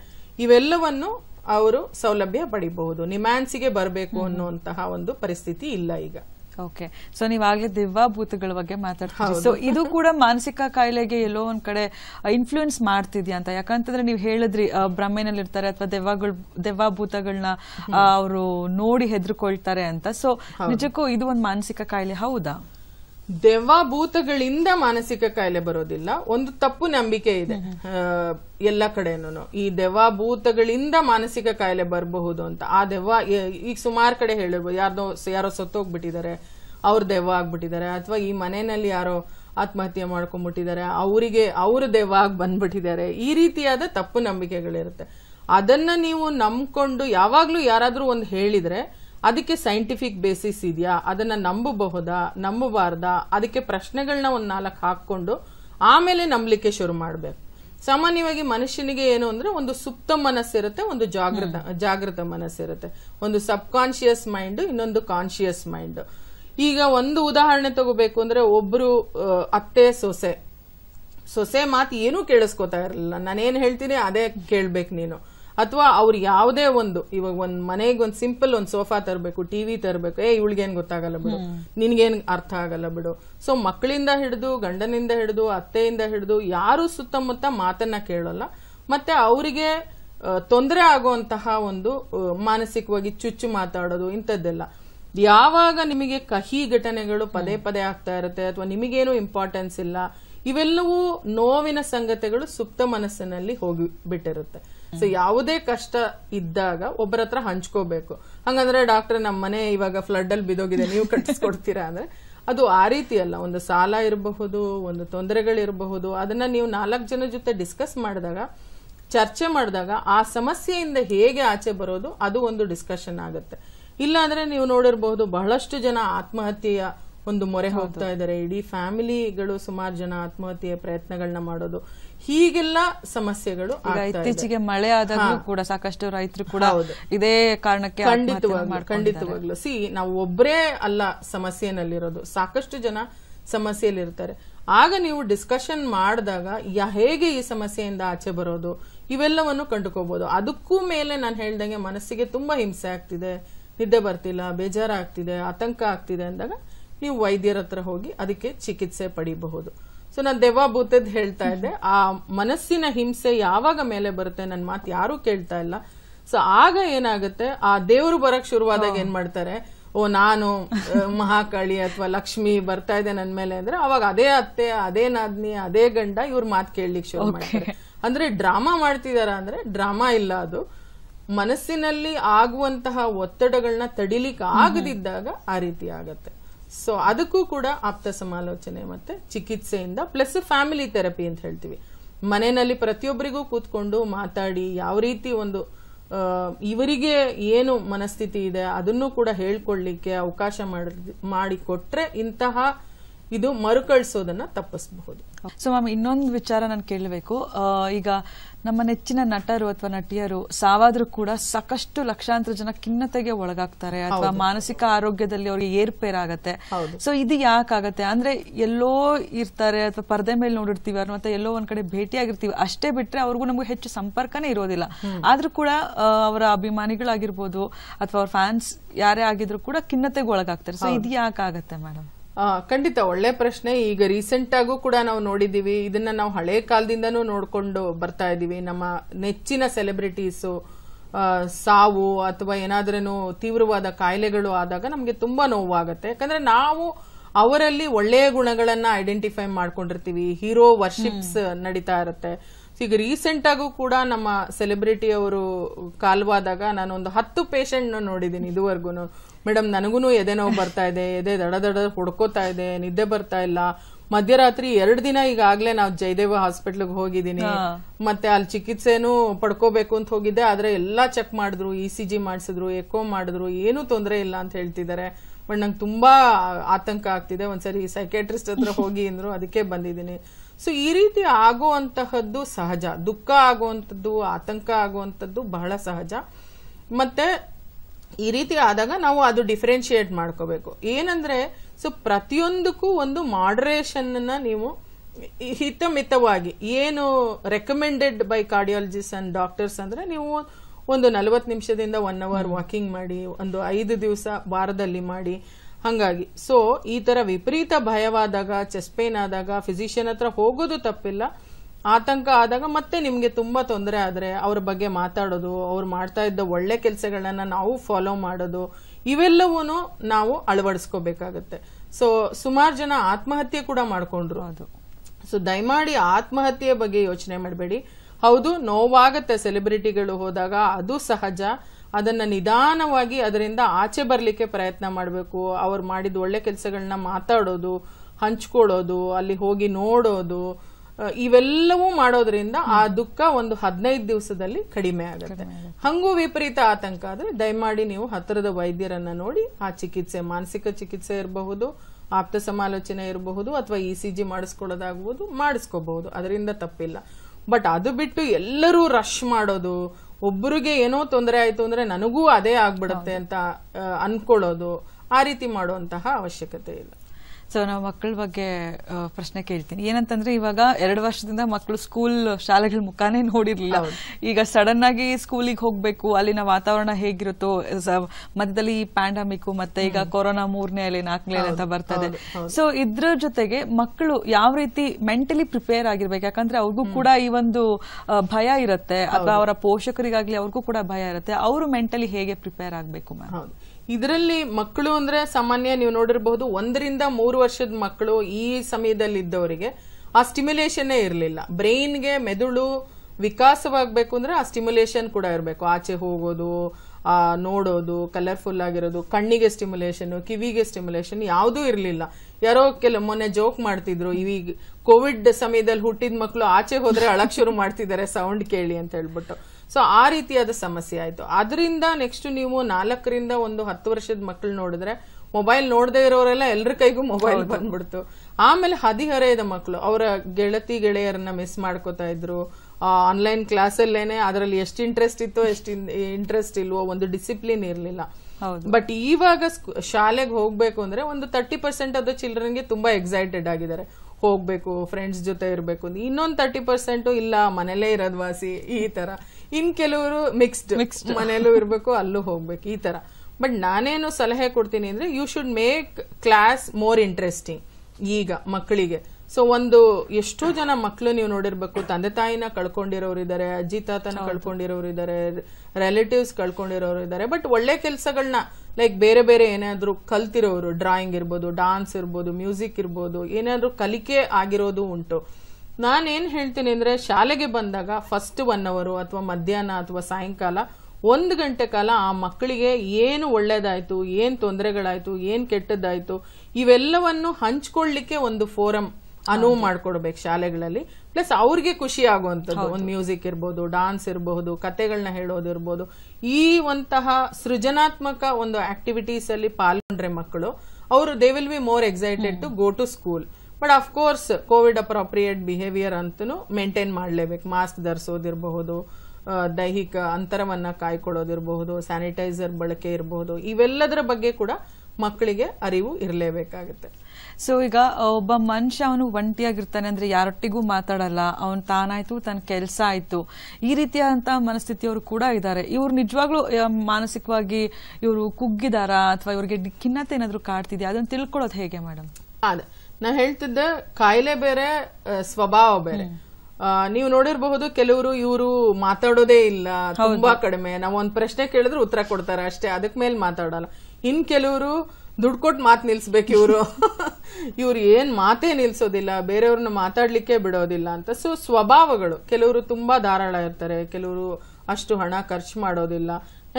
ಇವೆಲ್ಲವನ್ನು ಅವರು ಸೌಲಭ್ಯ ಪಡಿಬಹುದು ನಿಮ್ಯಾನ್ಸಿಗೆ ಬರಬೇಕು ಅನ್ನುವಂತಹ ಒಂದು ಪರಿಸ್ಥಿತಿ ಇಲ್ಲ ಈಗ ಓಕೆ ಸೊ ನೀವಾಗ್ಲೇ ಭೂತಗಳ ಬಗ್ಗೆ ಮಾತಾಡ್ತೀವಿ ಸೊ ಇದು ಕೂಡ ಮಾನಸಿಕ ಕಾಯಿಲೆಗೆ ಎಲ್ಲೋ ಒಂದ್ ಕಡೆ ಇನ್ಫ್ಲೂಯೆನ್ಸ್ ಮಾಡ್ತಿದ್ಯಾ ಅಂತ ಯಾಕಂತಂದ್ರೆ ನೀವು ಹೇಳಿದ್ರಿ ಬ್ರಹ್ಮೇನಲ್ಲಿ ಇರ್ತಾರೆ ಅಥವಾ ದೆವ್ವಗಳು ದೆವ್ವಾಭೂತಗಳನ್ನ ಅವರು ನೋಡಿ ಹೆದರ್ಕೊಳ್ತಾರೆ ಅಂತ ಸೊ ನಿಜಕ್ಕೂ ಇದು ಒಂದು ಮಾನಸಿಕ ಕಾಯಿಲೆ ಹೌದಾ ದೆವ್ವಭೂತಗಳಿಂದ ಮಾನಸಿಕ ಕಾಯಿಲೆ ಬರೋದಿಲ್ಲ ಒಂದು ತಪ್ಪು ನಂಬಿಕೆ ಇದೆ ಎಲ್ಲ ಕಡೆನೂ ಈ ದೆವ್ವಭೂತಗಳಿಂದ ಮಾನಸಿಕ ಕಾಯಿಲೆ ಬರಬಹುದು ಅಂತ ಆ ದೆವ್ವ ಈಗ ಸುಮಾರು ಕಡೆ ಹೇಳಬಹುದು ಯಾರ್ದೋ ಯಾರೋ ಸತ್ತೋಗ್ಬಿಟ್ಟಿದ್ದಾರೆ ಅವ್ರ ದೆವ್ವ ಆಗ್ಬಿಟ್ಟಿದ್ದಾರೆ ಅಥವಾ ಈ ಮನೆಯಲ್ಲಿ ಯಾರೋ ಆತ್ಮಹತ್ಯೆ ಮಾಡ್ಕೊಂಡ್ಬಿಟ್ಟಿದ್ದಾರೆ ಅವರಿಗೆ ಅವ್ರ ದೆವ್ವ ಆಗಿ ಬಂದ್ಬಿಟ್ಟಿದ್ದಾರೆ ಈ ರೀತಿಯಾದ ತಪ್ಪು ನಂಬಿಕೆಗಳಿರುತ್ತೆ ಅದನ್ನ ನೀವು ನಂಬ್ಕೊಂಡು ಯಾವಾಗ್ಲೂ ಯಾರಾದ್ರೂ ಒಂದು ಹೇಳಿದ್ರೆ ಅದಕ್ಕೆ ಸೈಂಟಿಫಿಕ್ ಬೇಸಿಸ್ ಇದೆಯಾ ಅದನ್ನ ನಂಬಬಹುದಾ ನಂಬಬಾರ್ದಾ ಅದಕ್ಕೆ ಪ್ರಶ್ನೆಗಳನ್ನ ಒಂದ್ ನಾಲ್ಕು ಹಾಕೊಂಡು ಆಮೇಲೆ ನಂಬಲಿಕ್ಕೆ ಶುರು ಮಾಡಬೇಕು ಸಾಮಾನ್ಯವಾಗಿ ಮನುಷ್ಯನಿಗೆ ಏನು ಅಂದ್ರೆ ಒಂದು ಸುಪ್ತ ಮನಸ್ಸಿರುತ್ತೆ ಒಂದು ಜಾಗೃತ ಜಾಗೃತ ಮನಸ್ಸಿರುತ್ತೆ ಒಂದು ಸಬ್ ಕಾನ್ಶಿಯಸ್ ಮೈಂಡ್ ಇನ್ನೊಂದು ಕಾನ್ಶಿಯಸ್ ಮೈಂಡ್ ಈಗ ಒಂದು ಉದಾಹರಣೆ ತಗೋಬೇಕು ಅಂದ್ರೆ ಒಬ್ರು ಅತ್ತೆ ಸೊಸೆ ಸೊಸೆ ಮಾತು ಏನೂ ಕೇಳಿಸ್ಕೊತಾ ಇರಲಿಲ್ಲ ನಾನೇನು ಹೇಳ್ತೀನಿ ಅದೇ ಕೇಳ್ಬೇಕು ನೀನು ಅಥವಾ ಅವ್ರು ಯಾವುದೇ ಒಂದು ಇವಾಗ ಒಂದು ಮನೆಗೆ ಒಂದು ಸಿಂಪಲ್ ಒಂದು ಸೋಫಾ ತರಬೇಕು ಟಿವಿ ತರಬೇಕು ಏ ಇವಳಿಗೇನು ಗೊತ್ತಾಗಲ್ಲ ಬಿಡು ನಿನ್ಗೇನ್ ಅರ್ಥ ಆಗಲ್ಲ ಬಿಡು ಸೊ ಮಕ್ಕಳಿಂದ ಹಿಡಿದು ಗಂಡನಿಂದ ಹಿಡಿದು ಅತ್ತೆಯಿಂದ ಹಿಡಿದು ಯಾರು ಸುತ್ತಮುತ್ತ ಮಾತನ್ನ ಕೇಳಲ್ಲ ಮತ್ತೆ ಅವರಿಗೆ ತೊಂದರೆ ಆಗುವಂತಹ ಒಂದು ಮಾನಸಿಕವಾಗಿ ಚುಚ್ಚು ಮಾತಾಡೋದು ಇಂಥದ್ದೆಲ್ಲ ಯಾವಾಗ ನಿಮಗೆ ಕಹಿ ಘಟನೆಗಳು ಪದೇ ಪದೇ ಆಗ್ತಾ ಇರುತ್ತೆ ಅಥವಾ ನಿಮಗೇನು ಇಂಪಾರ್ಟೆನ್ಸ್ ಇಲ್ಲ ಇವೆಲ್ಲವೂ ನೋವಿನ ಸಂಗತಿಗಳು ಸುಪ್ತ ಮನಸ್ಸಿನಲ್ಲಿ ಹೋಗಿ ಬಿಟ್ಟಿರುತ್ತೆ ಸೊ ಯಾವುದೇ ಕಷ್ಟ ಇದ್ದಾಗ ಒಬ್ಬರ ಹತ್ರ ಹಂಚ್ಕೋಬೇಕು ಹಂಗಂದ್ರೆ ಡಾಕ್ಟರ್ ನಮ್ಮ ಮನೆ ಇವಾಗ ಫ್ಲಡ್ ಅಲ್ಲಿ ಬಿದೋಗಿದೆ ನೀವು ಕಟ್ಟಿಸ್ಕೊಡ್ತೀರಾ ಅಂದ್ರೆ ಅದು ಆ ರೀತಿ ಅಲ್ಲ ಒಂದು ಸಾಲ ಇರಬಹುದು ಒಂದು ತೊಂದರೆಗಳಿರಬಹುದು ಅದನ್ನ ನೀವು ನಾಲ್ಕು ಜನ ಜೊತೆ ಡಿಸ್ಕಸ್ ಮಾಡಿದಾಗ ಚರ್ಚೆ ಮಾಡಿದಾಗ ಆ ಸಮಸ್ಯೆಯಿಂದ ಹೇಗೆ ಆಚೆ ಬರೋದು ಅದು ಒಂದು ಡಿಸ್ಕಷನ್ ಆಗುತ್ತೆ ಇಲ್ಲಾಂದ್ರೆ ನೀವು ನೋಡಿರಬಹುದು ಬಹಳಷ್ಟು ಜನ ಆತ್ಮಹತ್ಯೆಯ ಒಂದು ಮೊರೆ ಹೋಗ್ತಾ ಇದ್ದಾರೆ ಇಡೀ ಫ್ಯಾಮಿಲಿಗಳು ಸುಮಾರು ಜನ ಆತ್ಮಹತ್ಯೆಯ ಪ್ರಯತ್ನಗಳನ್ನ ಮಾಡೋದು ಹೀಗೆಲ್ಲ ಸಮಸ್ಯೆಗಳು ಇತ್ತೀಚೆಗೆ ಮಳೆ ಆದಾಗಲೂ ಕೂಡ ಸಾಕಷ್ಟು ರೈತರು ಕೂಡ ಇದೇ ಕಾರಣಕ್ಕೆ ಖಂಡಿತವಾಗ್ಲು ಖಂಡಿತವಾಗ್ಲು ಸಿ ನಾವು ಒಬ್ಬರೇ ಅಲ್ಲ ಸಮಸ್ಯೆನಲ್ಲಿರೋದು ಸಾಕಷ್ಟು ಜನ ಸಮಸ್ಯೆಯಲ್ಲಿರ್ತಾರೆ ಆಗ ನೀವು ಡಿಸ್ಕಷನ್ ಮಾಡಿದಾಗ ಹೇಗೆ ಈ ಸಮಸ್ಯೆಯಿಂದ ಆಚೆ ಬರೋದು ಇವೆಲ್ಲವನ್ನು ಕಂಡುಕೋಬಹುದು ಅದಕ್ಕೂ ಮೇಲೆ ನಾನು ಹೇಳ್ದಂಗೆ ಮನಸ್ಸಿಗೆ ತುಂಬಾ ಹಿಂಸೆ ಆಗ್ತಿದೆ ನಿದ್ದೆ ಬರ್ತಿಲ್ಲ ಬೇಜಾರಾಗ್ತಿದೆ ಆತಂಕ ಆಗ್ತಿದೆ ಅಂದಾಗ ನೀವು ವೈದ್ಯರ ಹತ್ರ ಹೋಗಿ ಅದಕ್ಕೆ ಚಿಕಿತ್ಸೆ ಪಡಿಬಹುದು ಸೊ ನಾನು ದೆವ್ವ ಹೇಳ್ತಾ ಇದ್ದೆ ಆ ಮನಸ್ಸಿನ ಹಿಂಸೆ ಯಾವಾಗ ಮೇಲೆ ಬರುತ್ತೆ ನನ್ನ ಮಾತು ಯಾರು ಕೇಳ್ತಾ ಇಲ್ಲ ಸೊ ಆಗ ಏನಾಗುತ್ತೆ ಆ ದೇವ್ರು ಬರಕ್ ಶುರುವಾದಾಗ ಏನ್ ಮಾಡ್ತಾರೆ ಓ ನಾನು ಮಹಾಕಾಳಿ ಅಥವಾ ಲಕ್ಷ್ಮಿ ಬರ್ತಾ ಇದೆ ನನ್ನ ಮೇಲೆ ಅಂದ್ರೆ ಅವಾಗ ಅದೇ ಅತ್ತೆ ಅದೇ ನಾದ್ನಿ ಅದೇ ಗಂಡ ಇವ್ರ ಮಾತು ಕೇಳಲಿಕ್ಕೆ ಶುರು ಮಾಡ್ತಾರೆ ಅಂದ್ರೆ ಡ್ರಾಮಾ ಮಾಡ್ತಿದಾರ ಅಂದ್ರೆ ಡ್ರಾಮಾ ಇಲ್ಲ ಅದು ಮನಸ್ಸಿನಲ್ಲಿ ಆಗುವಂತಹ ಒತ್ತಡಗಳನ್ನ ತಡಿಲಿಕ್ಕೆ ಆಗದಿದ್ದಾಗ ಆ ರೀತಿ ಆಗತ್ತೆ ಸೊ ಅದಕ್ಕೂ ಕೂಡ ಆಪ್ತ ಸಮಾಲೋಚನೆ ಮತ್ತೆ ಚಿಕಿತ್ಸೆಯಿಂದ ಪ್ಲಸ್ ಫ್ಯಾಮಿಲಿ ಥೆರಪಿ ಅಂತ ಹೇಳ್ತೀವಿ ಮನೆಯಲ್ಲಿ ಪ್ರತಿಯೊಬ್ಬರಿಗೂ ಕೂತ್ಕೊಂಡು ಮಾತಾಡಿ ಯಾವ ರೀತಿ ಒಂದು ಇವರಿಗೆ ಏನು ಮನಸ್ಥಿತಿ ಇದೆ ಅದನ್ನು ಕೂಡ ಹೇಳ್ಕೊಳ್ಲಿಕ್ಕೆ ಅವಕಾಶ ಮಾಡಿ ಮಾಡಿಕೊಟ್ರೆ ಇಂತಹ ಇದು ಮರುಕಳಿಸೋದನ್ನ ತಪ್ಪಿಸಬಹುದು ಸೊ ಮ್ಯಾಮ್ ಇನ್ನೊಂದು ವಿಚಾರ ನಾನು ಕೇಳಬೇಕು ಈಗ ನಮ್ಮ ನೆಚ್ಚಿನ ನಟರು ಅಥವಾ ನಟಿಯರು ಸಾವಾದ್ರೂ ಕೂಡ ಸಾಕಷ್ಟು ಲಕ್ಷಾಂತರ ಜನ ಖಿನ್ನತೆಗೆ ಒಳಗಾಗ್ತಾರೆ ಅಥವಾ ಮಾನಸಿಕ ಆರೋಗ್ಯದಲ್ಲಿ ಅವ್ರಿಗೆ ಏರ್ಪೇರಾಗತ್ತೆ ಸೊ ಇದು ಯಾಕಾಗತ್ತೆ ಅಂದ್ರೆ ಎಲ್ಲೋ ಇರ್ತಾರೆ ಅಥವಾ ಪರದೆ ಮೇಲೆ ನೋಡಿರ್ತೀವಿ ಅಥವಾ ಎಲ್ಲೋ ಒಂದ್ ಕಡೆ ಭೇಟಿಯಾಗಿರ್ತೀವಿ ಅಷ್ಟೇ ಬಿಟ್ರೆ ಅವ್ರಿಗೂ ನಮ್ಗೆ ಹೆಚ್ಚು ಸಂಪರ್ಕನೇ ಇರೋದಿಲ್ಲ ಆದ್ರೂ ಕೂಡ ಅವರ ಅಭಿಮಾನಿಗಳಾಗಿರ್ಬೋದು ಅಥವಾ ಅವ್ರ ಫ್ಯಾನ್ಸ್ ಯಾರೇ ಆಗಿದ್ರು ಕೂಡ ಖಿನ್ನತೆಗೆ ಒಳಗಾಗ್ತಾರೆ ಸೊ ಇದು ಯಾಕಾಗತ್ತೆ ಮೇಡಮ್ ಖಂಡಿತ ಒಳ್ಳೆ ಪ್ರಶ್ನೆ ಈಗ ರೀಸೆಂಟ್ ಆಗು ಕೂಡ ನಾವು ನೋಡಿದೀವಿ ಇದನ್ನ ನಾವು ಹಳೆ ಕಾಲದಿಂದನೂ ನೋಡಿಕೊಂಡು ಬರ್ತಾ ಇದ್ದೀವಿ ನಮ್ಮ ನೆಚ್ಚಿನ ಸೆಲೆಬ್ರಿಟೀಸು ಸಾವು ಅಥವಾ ಏನಾದ್ರೂ ತೀವ್ರವಾದ ಕಾಯಿಲೆಗಳು ಆದಾಗ ನಮಗೆ ತುಂಬಾ ನೋವಾಗುತ್ತೆ ಯಾಕಂದ್ರೆ ನಾವು ಅವರಲ್ಲಿ ಒಳ್ಳೆಯ ಗುಣಗಳನ್ನ ಐಡೆಂಟಿಫೈ ಮಾಡ್ಕೊಂಡಿರ್ತೀವಿ ಹೀರೋ ವರ್ಷಿಪ್ಸ್ ನಡೀತಾ ಇರುತ್ತೆ ಈಗ ರೀಸೆಂಟ್ ಆಗು ಕೂಡ ನಮ್ಮ ಸೆಲೆಬ್ರಿಟಿ ಅವರು ಕಾಲ್ವಾದಾಗ ಒಂದು ಹತ್ತು ಪೇಷೆಂಟ್ ನೋಡಿದ್ದೀನಿ ಇದುವರೆಗೂ ಮೇಡಮ್ ನನಗೂ ಎದೆ ನೋವು ಬರ್ತಾ ಇದೆ ಎದೆ ದಡ ದಡ ಹೊಡ್ಕೋತಾ ಇದೆ ನಿದ್ದೆ ಬರ್ತಾ ಇಲ್ಲ ಮಧ್ಯರಾತ್ರಿ ಎರಡು ದಿನ ಈಗಾಗಲೇ ನಾವು ಜಯದೇವ ಹಾಸ್ಪಿಟ್ಲಿಗೆ ಹೋಗಿದ್ದೀನಿ ಮತ್ತೆ ಅಲ್ಲಿ ಚಿಕಿತ್ಸೆನೂ ಪಡ್ಕೋಬೇಕು ಅಂತ ಹೋಗಿದ್ದೆ ಆದ್ರೆ ಎಲ್ಲಾ ಚೆಕ್ ಮಾಡಿದ್ರು ಇ e ಸಿ ಜಿ ಮಾಡಿಸಿದ್ರು ಎಕೋ ಮಾಡಿದ್ರು ಏನು ತೊಂದರೆ ಇಲ್ಲ ಅಂತ ಹೇಳ್ತಿದ್ದಾರೆ ಬಟ್ ನಂಗೆ ತುಂಬಾ ಆತಂಕ ಆಗ್ತಿದೆ ಒಂದ್ಸರಿ ಸೈಕೇಟ್ರಿಸ್ಟ್ ಹತ್ರ ಹೋಗಿ ಅಂದ್ರು ಅದಕ್ಕೆ ಬಂದಿದ್ದೀನಿ ಸೊ ಈ ರೀತಿ ಆಗುವಂತಹದ್ದು ಸಹಜ ದುಃಖ ಆಗುವಂಥದ್ದು ಆತಂಕ ಆಗುವಂಥದ್ದು ಬಹಳ ಸಹಜ ಮತ್ತೆ ಈ ರೀತಿ ಆದಾಗ ನಾವು ಅದು ಡಿಫ್ರೆನ್ಶಿಯೇಟ್ ಮಾಡ್ಕೋಬೇಕು ಏನಂದ್ರೆ ಸೊ ಪ್ರತಿಯೊಂದಕ್ಕೂ ಒಂದು ಮಾಡರೇಷನ್ ನೀವು ಹಿತಮಿತವಾಗಿ ಏನು recommended by cardiologist and doctors ಅಂದ್ರೆ ನೀವು ಒಂದು ನಲವತ್ತು ನಿಮಿಷದಿಂದ ಒನ್ ಅವರ್ ವಾಕಿಂಗ್ ಮಾಡಿ ಒಂದು ಐದು ದಿವಸ ವಾರದಲ್ಲಿ ಮಾಡಿ ಹಂಗಾಗಿ ಸೊ ಈ ತರ ವಿಪರೀತ ಭಯವಾದಾಗ ಚೆಸ್ಟ್ ಪೇನ್ ಆದಾಗ ಫಿಸಿಷಿಯನ್ ಹತ್ರ ಹೋಗೋದು ತಪ್ಪಿಲ್ಲ ಆತಂಕ ಆದಾಗ ಮತ್ತೆ ನಿಮಗೆ ತುಂಬಾ ತೊಂದರೆ ಆದರೆ ಅವ್ರ ಬಗ್ಗೆ ಮಾತಾಡೋದು ಅವ್ರು ಮಾಡ್ತಾ ಇದ್ದ ಒಳ್ಳೆ ಕೆಲಸಗಳನ್ನ ನಾವು ಫಾಲೋ ಮಾಡೋದು ಇವೆಲ್ಲವೂ ನಾವು ಅಳವಡಿಸ್ಕೋಬೇಕಾಗತ್ತೆ ಸೊ ಸುಮಾರು ಜನ ಆತ್ಮಹತ್ಯೆ ಕೂಡ ಮಾಡಿಕೊಂಡ್ರು ಅದು ಸೊ ದಯಮಾಡಿ ಆತ್ಮಹತ್ಯೆ ಬಗ್ಗೆ ಯೋಚನೆ ಮಾಡಬೇಡಿ ಹೌದು ನೋವಾಗತ್ತೆ ಸೆಲೆಬ್ರಿಟಿಗಳು ಹೋದಾಗ ಅದು ಸಹಜ ಅದನ್ನು ನಿಧಾನವಾಗಿ ಅದರಿಂದ ಆಚೆ ಬರಲಿಕ್ಕೆ ಪ್ರಯತ್ನ ಮಾಡಬೇಕು ಅವ್ರು ಮಾಡಿದ ಒಳ್ಳೆ ಕೆಲಸಗಳನ್ನ ಮಾತಾಡೋದು ಹಂಚ್ಕೊಳ್ಳೋದು ಅಲ್ಲಿ ಹೋಗಿ ನೋಡೋದು ಇವೆಲ್ಲವೂ ಮಾಡೋದ್ರಿಂದ ಆ ದುಃಖ ಒಂದು ಹದಿನೈದು ದಿವಸದಲ್ಲಿ ಕಡಿಮೆ ಆಗುತ್ತೆ ಹಂಗೂ ವಿಪರೀತ ಆತಂಕ ಆದ್ರೆ ದಯಮಾಡಿ ನೀವು ಹತ್ತಿರದ ವೈದ್ಯರನ್ನ ನೋಡಿ ಆ ಚಿಕಿತ್ಸೆ ಮಾನಸಿಕ ಚಿಕಿತ್ಸೆ ಇರಬಹುದು ಆಪ್ತ ಸಮಾಲೋಚನೆ ಇರಬಹುದು ಅಥವಾ ಇ ಸಿ ಜಿ ಮಾಡಿಸ್ಕೊಳ್ಳೋದಾಗಬಹುದು ಮಾಡಿಸ್ಕೋಬಹುದು ಅದರಿಂದ ತಪ್ಪಿಲ್ಲ ಬಟ್ ಅದು ಬಿಟ್ಟು ಎಲ್ಲರೂ ರಶ್ ಮಾಡೋದು ಒಬ್ಬರಿಗೆ ಏನೋ ತೊಂದರೆ ಆಯಿತು ಅಂದರೆ ನನಗೂ ಅದೇ ಆಗ್ಬಿಡುತ್ತೆ ಅಂತ ಅನ್ಕೊಳ್ಳೋದು ಆ ರೀತಿ ಮಾಡುವಂತಹ ಅವಶ್ಯಕತೆ ಇಲ್ಲ ಸೊ ನಾವು ಮಕ್ಕಳ ಬಗ್ಗೆ ಪ್ರಶ್ನೆ ಕೇಳ್ತೀನಿ ಏನಂತಂದ್ರೆ ಇವಾಗ ಎರಡು ವರ್ಷದಿಂದ ಮಕ್ಕಳು ಸ್ಕೂಲ್ ಶಾಲೆಗಳ ಮುಖಾನೇ ನೋಡಿರ್ಲಿಲ್ಲ ಈಗ ಸಡನ್ ಆಗಿ ಸ್ಕೂಲಿಗೆ ಹೋಗ್ಬೇಕು ಅಲ್ಲಿನ ವಾತಾವರಣ ಹೇಗಿರುತ್ತೋ ಮಧ್ಯದಲ್ಲಿ ಈ ಪ್ಯಾಂಡಮಿಕ್ ಮತ್ತೆ ಈಗ ಕೊರೋನಾ ಮೂರನೇ ಅಲ್ಲಿ ನಾಲ್ಕನೇ ಅಂತ ಬರ್ತದೆ ಸೊ ಇದ್ರ ಜೊತೆಗೆ ಮಕ್ಕಳು ಯಾವ ರೀತಿ ಮೆಂಟಲಿ ಪ್ರಿಪೇರ್ ಆಗಿರ್ಬೇಕು ಯಾಕಂದ್ರೆ ಅವ್ರಿಗೂ ಕೂಡ ಈ ಒಂದು ಭಯ ಇರುತ್ತೆ ಅಥವಾ ಅವರ ಪೋಷಕರಿಗಾಗ್ಲಿ ಅವ್ರಿಗೂ ಕೂಡ ಭಯ ಇರುತ್ತೆ ಅವರು ಮೆಂಟಲಿ ಹೇಗೆ ಪ್ರಿಪೇರ್ ಆಗ್ಬೇಕು ಮ್ಯಾಮ್ ಇದರಲ್ಲಿ ಮಕ್ಕಳು ಅಂದ್ರೆ ಸಾಮಾನ್ಯ ನೀವು ನೋಡಿರಬಹುದು ಒಂದರಿಂದ ಮೂರು ವರ್ಷದ ಮಕ್ಕಳು ಈ ಸಮಯದಲ್ಲಿ ಇದ್ದವರಿಗೆ ಆ ಸ್ಟಿಮ್ಯುಲೇಷನ್ ಇರಲಿಲ್ಲ ಬ್ರೈನ್ಗೆ ಮೆದುಳು ವಿಕಾಸವಾಗಬೇಕು ಅಂದ್ರೆ ಆ ಸ್ಟಿಮ್ಯುಲೇಷನ್ ಕೂಡ ಇರಬೇಕು ಆಚೆ ಹೋಗೋದು ನೋಡೋದು ಕಲರ್ಫುಲ್ ಆಗಿರೋದು ಕಣ್ಣಿಗೆ ಸ್ಟಿಮ್ಯುಲೇಷನ್ ಕಿವಿಗೆ ಸ್ಟಿಮ್ಯುಲೇಷನ್ ಯಾವುದೂ ಇರಲಿಲ್ಲ ಯಾರೋ ಕೆಲ ಮೊನ್ನೆ ಜೋಕ್ ಮಾಡ್ತಿದ್ರು ಈಗ ಕೋವಿಡ್ ಸಮಯದಲ್ಲಿ ಹುಟ್ಟಿದ ಮಕ್ಕಳು ಆಚೆ ಹೋದ್ರೆ ಅಳಕ್ ಶುರು ಮಾಡ್ತಿದ್ದಾರೆ ಸೌಂಡ್ ಕೇಳಿ ಅಂತ ಹೇಳ್ಬಿಟ್ಟು ಸೊ ಆ ರೀತಿಯಾದ ಸಮಸ್ಯೆ ಆಯಿತು ಅದರಿಂದ ನೆಕ್ಸ್ಟ್ ನೀವು ನಾಲ್ಕರಿಂದ ಒಂದು ಹತ್ತು ವರ್ಷದ ಮಕ್ಕಳು ನೋಡಿದ್ರೆ ಮೊಬೈಲ್ ನೋಡದೆ ಇರೋರೆಲ್ಲ ಎಲ್ಲರ ಕೈಗೂ ಮೊಬೈಲ್ ಬಂದ್ಬಿಡ್ತು ಆಮೇಲೆ ಹದಿಹರೆಯದ ಮಕ್ಕಳು ಅವರ ಗೆಳತಿ ಗೆಳೆಯರನ್ನ ಮಿಸ್ ಮಾಡ್ಕೋತಾ ಇದ್ರು ಆನ್ಲೈನ್ ಕ್ಲಾಸಲ್ಲೇನೆ ಅದರಲ್ಲಿ ಎಷ್ಟು ಇಂಟ್ರೆಸ್ಟ್ ಇತ್ತು ಎಷ್ಟು ಇಂಟ್ರೆಸ್ಟ್ ಇಲ್ವೋ ಒಂದು ಡಿಸಿಪ್ಲಿನ್ ಇರಲಿಲ್ಲ ಬಟ್ ಇವಾಗ ಶಾಲೆಗೆ ಹೋಗ್ಬೇಕು ಅಂದ್ರೆ ಒಂದು ತರ್ಟಿ ಪರ್ಸೆಂಟ್ ಅದು ಚಿಲ್ಡ್ರನ್ಗೆ ತುಂಬಾ ಎಕ್ಸೈಟೆಡ್ ಆಗಿದ್ದಾರೆ ಹೋಗ್ಬೇಕು ಫ್ರೆಂಡ್ಸ್ ಜೊತೆ ಇರಬೇಕು ಇನ್ನೊಂದು ತರ್ಟಿ ಪರ್ಸೆಂಟ್ ಇಲ್ಲ ಮನೇಲೇ ಇರೋದ್ ವಾಸಿ ಈ ತರ ಇನ್ ಕೆಲವರು ಮಿಕ್ಸ್ಡ್ ಮಿಕ್ಸ್ಡ್ ಮನೆಯಲ್ಲೂ ಇರಬೇಕು ಅಲ್ಲೂ ಹೋಗ್ಬೇಕು ಈ ತರ ಬಟ್ ನಾನೇನು ಸಲಹೆ ಕೊಡ್ತೀನಿ ಅಂದ್ರೆ you should make class more interesting ಈಗ ಮಕ್ಕಳಿಗೆ ಸೊ ಒಂದು ಎಷ್ಟೋ ಜನ ಮಕ್ಕಳು ನೀವು ನೋಡಿರ್ಬೇಕು ತಂದೆ ತಾಯಿನ ಕಳ್ಕೊಂಡಿರೋರು ಇದ್ದಾರೆ ಅಜ್ಜಿ ತಾತನ ಕಳ್ಕೊಂಡಿರೋರು ಇದ್ದಾರೆ ರಿಲೇಟಿವ್ಸ್ ಕಳ್ಕೊಂಡಿರೋರು ಇದ್ದಾರೆ ಬಟ್ ಒಳ್ಳೆ ಕೆಲಸಗಳನ್ನ ಲೈಕ್ ಬೇರೆ ಬೇರೆ ಏನಾದ್ರೂ ಕಲ್ತಿರೋರು ಡ್ರಾಯಿಂಗ್ ಇರ್ಬೋದು ಡಾನ್ಸ್ ಇರ್ಬೋದು ಮ್ಯೂಸಿಕ್ ಇರ್ಬೋದು ಏನಾದ್ರೂ ಕಲಿಕೆ ಆಗಿರೋದು ಉಂಟು ನಾನೇನು ಹೇಳ್ತೀನಿ ಅಂದ್ರೆ ಶಾಲೆಗೆ ಬಂದಾಗ ಫಸ್ಟ್ ಒನ್ ಅವರು ಅಥವಾ ಮಧ್ಯಾಹ್ನ ಅಥವಾ ಸಾಯಂಕಾಲ ಒಂದು ಗಂಟೆ ಕಾಲ ಆ ಮಕ್ಕಳಿಗೆ ಏನು ಒಳ್ಳೇದಾಯ್ತು ಏನು ತೊಂದರೆಗಳಾಯಿತು ಏನು ಕೆಟ್ಟದ್ದಾಯಿತು ಇವೆಲ್ಲವನ್ನು ಹಂಚ್ಕೊಳ್ಳಿಕ್ಕೆ ಒಂದು ಫೋರಂ ಅನುವು ಮಾಡ್ಕೊಡ್ಬೇಕು ಶಾಲೆಗಳಲ್ಲಿ ಪ್ಲಸ್ ಅವ್ರಿಗೆ ಖುಷಿ ಆಗುವಂಥದ್ದು ಒಂದು ಮ್ಯೂಸಿಕ್ ಇರ್ಬೋದು ಡಾನ್ಸ್ ಇರಬಹುದು ಕತೆಗಳನ್ನ ಹೇಳೋದು ಈ ಒಂತಹ ಸೃಜನಾತ್ಮಕ ಒಂದು ಆಕ್ಟಿವಿಟೀಸ್ ಅಲ್ಲಿ ಪಾಲ್ಗೊಂಡ್ರೆ ಮಕ್ಕಳು ಅವರು they will be more excited to go to school but course Covid appropriate behaviour ಅಂತೂ ಮೇಂಟೈನ್ ಮಾಡಲೇಬೇಕು ಮಾಸ್ಕ್ ಧರಿಸೋದಿರಬಹುದು ದೈಹಿಕ ಅಂತರವನ್ನು ಕಾಯ್ಕೊಳ್ಳೋದಿರಬಹುದು ಸ್ಯಾನಿಟೈಸರ್ ಬಳಕೆ ಇರಬಹುದು ಇವೆಲ್ಲದರ ಬಗ್ಗೆ ಕೂಡ ಮಕ್ಕಳಿಗೆ ಅರಿವು ಇರಲೇಬೇಕಾಗುತ್ತೆ ಸೊ ಈಗ ಒಬ್ಬ ಮನುಷ್ಯ ಅವನು ಒಂಟಿಯಾಗಿರ್ತಾನೆ ಅಂದ್ರೆ ಯಾರೊಟ್ಟಿಗೂ ಮಾತಾಡಲ್ಲ ಅವನು ತಾನಾಯ್ತು ತನ್ನ ಕೆಲಸ ಆಯ್ತು ಈ ರೀತಿಯಾದಂಥ ಮನಸ್ಥಿತಿಯವರು ಕೂಡ ಇದ್ದಾರೆ ಇವ್ರು ನಿಜವಾಗ್ಲೂ ಮಾನಸಿಕವಾಗಿ ಇವರು ಕುಗ್ಗಿದಾರಾ ಅಥವಾ ಇವರಿಗೆ ಖಿನ್ನತೆ ಏನಾದರೂ ಕಾಡ್ತಿದ್ಯಾ ಅದನ್ನ ತಿಳ್ಕೊಳ್ಳೋದು ಹೇಗೆ ಮೇಡಮ್ ಅದೇ ನಾ ಹೇಳ್ತಿದ್ದೆ ಕಾಯಿಲೆ ಬೇರೆ ಸ್ವಭಾವ ಬೇರೆ ನೀವು ನೋಡಿರಬಹುದು ಕೆಲವರು ಇವರು ಮಾತಾಡೋದೇ ಇಲ್ಲ ತುಂಬಾ ಕಡಿಮೆ ನಾವು ಒಂದ್ ಪ್ರಶ್ನೆ ಕೇಳಿದ್ರೆ ಉತ್ತರ ಕೊಡ್ತಾರೆ ಅಷ್ಟೇ ಅದಕ್ ಮೇಲೆ ಮಾತಾಡಲ್ಲ ಇನ್ ಕೆಲವರು ದುಡ್ಡು ಕೊಟ್ಟು ಮಾತ್ ನಿಲ್ಸ್ಬೇಕು ಇವರು ಇವ್ರು ಏನ್ ಮಾತೇ ನಿಲ್ಸೋದಿಲ್ಲ ಬೇರೆಯವ್ರನ್ನ ಮಾತಾಡ್ಲಿಕ್ಕೆ ಬಿಡೋದಿಲ್ಲ ಅಂತ ಸೊ ಸ್ವಭಾವಗಳು ಕೆಲವರು ತುಂಬಾ ಧಾರಾಳ ಇರ್ತಾರೆ ಕೆಲವರು ಅಷ್ಟು ಹಣ ಖರ್ಚು ಮಾಡೋದಿಲ್ಲ